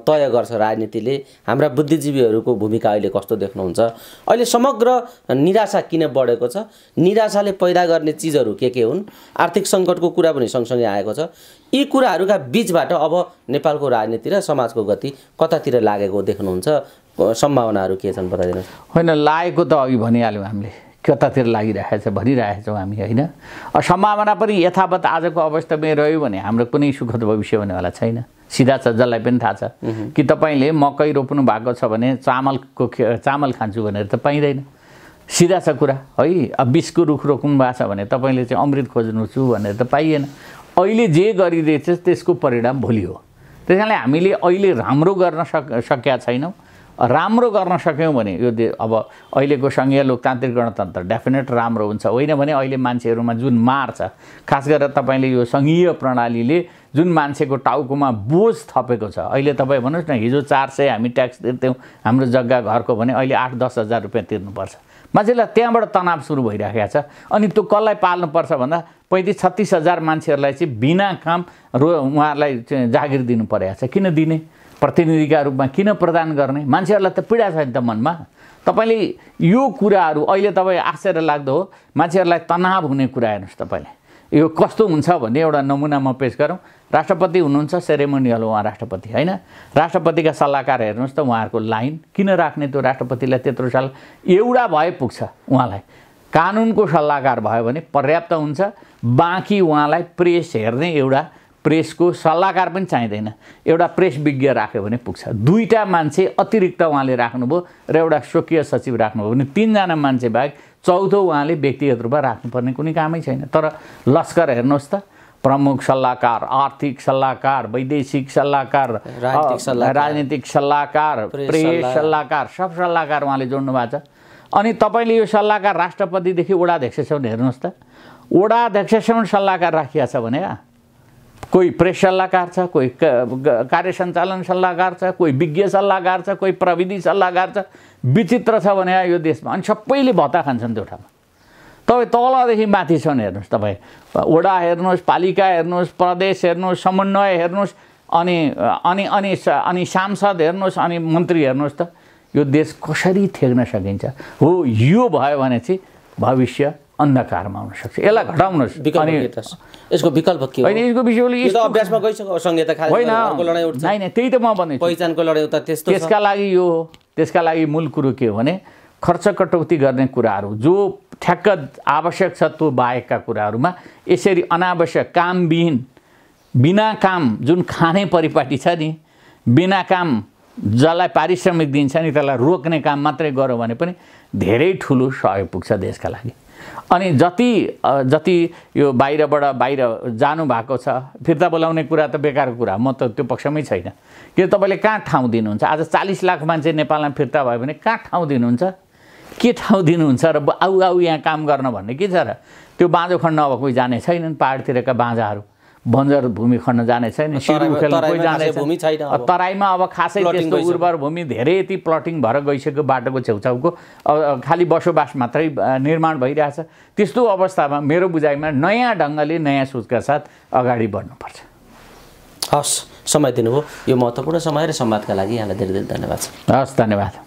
तय गर्छ राजनीतिले हाम्रा बुद्धिजीवीहरूको भूमिका अहिले कस्तो देख्नुहुन्छ अहिले समग्र निराशा किन बढेको छ निराशाले पैदा गर्ने चिजहरू के के हुन् आर्थिक सङ्कटको कुरा पनि सँगसँगै आएको छ यी कुराहरूका बिचबाट अब नेपालको राजनीति र समाजको गति कतातिर लागेको देख्नुहुन्छ सम्भावनाहरू के छन् बताइदिनुहोस् होइन लागेको त अघि भनिहाल्यौँ हामीले कतातिर लागिरहेको छ भनिरहेछौँ हामी होइन सम्भावना पनि यथावत आजको अवस्थामै रह्यो भने हाम्रो कुनै सुखद भविष्य हुनेवाला छैन सिधा छ जसलाई पनि थाहा छ कि तपाईँले मकै रोप्नु भएको छ भने चामलको चामल खान्छु भनेर त पाइँदैन सिधा छ कुरा है अब बिसको रुख रोप्नु भएको छ भने तपाईँले चाहिँ अमृत खोज्नु छु भनेर त पाइएन अहिले जे गरिरहेछ त्यसको परिणाम भोलि हो त्यस कारणले हामीले अहिले राम्रो गर्न सक सकेका छैनौँ राम्रो गर्न सक्यौँ भने यो अब अहिलेको सङ्घीय लोकतान्त्रिक गणतन्त्र डेफिनेट राम्रो हुन्छ होइन भने अहिले मान्छेहरूमा जुन मार छ खास गरेर तपाईँले यो सङ्घीय प्रणालीले जुन मान्छेको टाउकोमा बोझ थपेको छ अहिले तपाईँ भन्नुहोस् न हिजो चार सय हामी ट्याक्स तिर्थ्यौँ हाम्रो जग्गा घरको भने अहिले आठ दस हजार रुपियाँ तिर्नुपर्छ मान्छेलाई त्यहाँबाट तनाव सुरु भइराखेको छ अनि त्यो कसलाई पाल्नुपर्छ भन्दा पैँतिस छत्तिस हजार मान्छेहरूलाई चाहिँ बिना काम रो उहाँहरूलाई जागिर दिनु परेको छ किन दिने प्रतिनिधिका रूपमा किन प्रदान गर्ने मान्छेहरूलाई त पीडा छ नि त मनमा तपाईँले यो कुराहरू अहिले तपाईँ आश्चर्य लाग्दो हो मान्छेहरूलाई तनाव हुने कुरा हेर्नुहोस् तपाईँले यो कस्तो हुन्छ भन्ने एउटा नमुना म पेस गरौँ राष्ट्रपति हुनुहुन्छ सेरेमोनियल उहाँ राष्ट्रपति होइन राष्ट्रपतिका सल्लाहकार हेर्नुहोस् त उहाँहरूको लाइन किन राख्ने त्यो राष्ट्रपतिलाई त्यत्रो साल एउटा भए पुग्छ उहाँलाई कानुनको सल्लाहकार भयो भने पर्याप्त हुन्छ बाँकी उहाँलाई प्रेस हेर्ने एउटा प्रेसको सल्लाहकार पनि चाहिँदैन एउटा प्रेस विज्ञ राख्यो भने पुग्छ दुईवटा मान्छे अतिरिक्त उहाँले राख्नुभयो र एउटा स्वकीय सचिव राख्नुभयो भने तिनजना मान्छे बाहेक चौथो उहाँले व्यक्तिगत रूपमा राख्नुपर्ने कुनै कामै छैन तर लस्कर हेर्नुहोस् त प्रमुख सल्लाहकार आर्थिक सल्लाहकार वैदेशिक सल्लाहकार राजनीतिक सल्लाहकार प्रेस सल्लाहकार सब सल्लाहकार उहाँले जोड्नु भएको छ अनि तपाईँले यो सल्लाहकार राष्ट्रपतिदेखि वडाध्यक्षसम्म हेर्नुहोस् त वडाध्यक्षसम्म सल्लाहकार राखिया छ भने कोही प्रेस सल्लाहकार छ कोही कार्य सञ्चालन सल्लाहकार छ कोही विज्ञ सल्लाहकार छ कोही प्रविधि सल्लाहकार छ विचित्र छ भने यो देशमा अनि सबैले भत्ता खान्छन् त्यो ठाउँमा तपाईँ तलदेखि माथि छन् हेर्नुहोस् तपाईँ वडा हेर्नुहोस् पालिका हेर्नुहोस् प्रदेश हेर्नुहोस् समन्वय हेर्नुहोस् अनि अनि अनि अनि सांसद हेर्नुहोस् अनि मन्त्री हेर्नुहोस् त यो देश कसरी थेग्न सकिन्छ हो यो भयो भने चाहिँ भविष्य अन्धकारमा आउन सक्छ यसलाई घटाउनु यसको विकल्प के होइन यसको विषयले अभ्यासमा गइसक्यो संहिता होइन होइन त्यही त म भने पहिचानको लडाइँ उता त्यस्तो त्यसका लागि यो हो त्यसका लागि मूल कुरो के हो भने खर्च कटौती गर्ने कुराहरू जो ठ्याक्क आवश्यक छ त्यो बाहेकका कुराहरूमा यसरी अनावश्यक कामविहीन बिना काम जुन खाने परिपाटी छ नि बिना काम जसलाई पारिश्रमिक दिन्छ नि त्यसलाई रोक्ने काम मात्रै गर्यो भने पनि धेरै ठुलो सहयोग पुग्छ देशका लागि अनि जति जति यो बाहिरबाट बाहिर जानुभएको छ फिर्ता बोलाउने कुरा त बेकारको कुरा म त त्यो पक्षमै छैन कि तपाईँले कहाँ ठाउँ दिनुहुन्छ आज चालिस लाख मान्छे नेपालमा फिर्ता भयो भने कहाँ ठाउँ दिनुहुन्छ के ठाउँ दिनुहुन्छ र आउ आउ यहाँ काम गर्न भन्ने के छ र त्यो बाँझो खण्ड अब कोही जाने छैनन् पाहाडतिरका बाँझाहरू बन्जर भूमि खन्न जाने छैन छैन तराईमा अब खासै त्यस्तो उर्वर भूमि धेरै यति प्लटिङ भएर गइसक्यो बाटोको छेउछाउको अब खालि बसोबास मात्रै निर्माण भइरहेछ त्यस्तो अवस्थामा मेरो बुझाइमा नयाँ ढङ्गले नयाँ सोचका साथ अगाडि बढ्नुपर्छ हस् समय दिनुभयो यो महत्त्वपूर्ण समय र संवादका लागि यहाँलाई धेरै धेरै धन्यवाद छ हस् धन्यवाद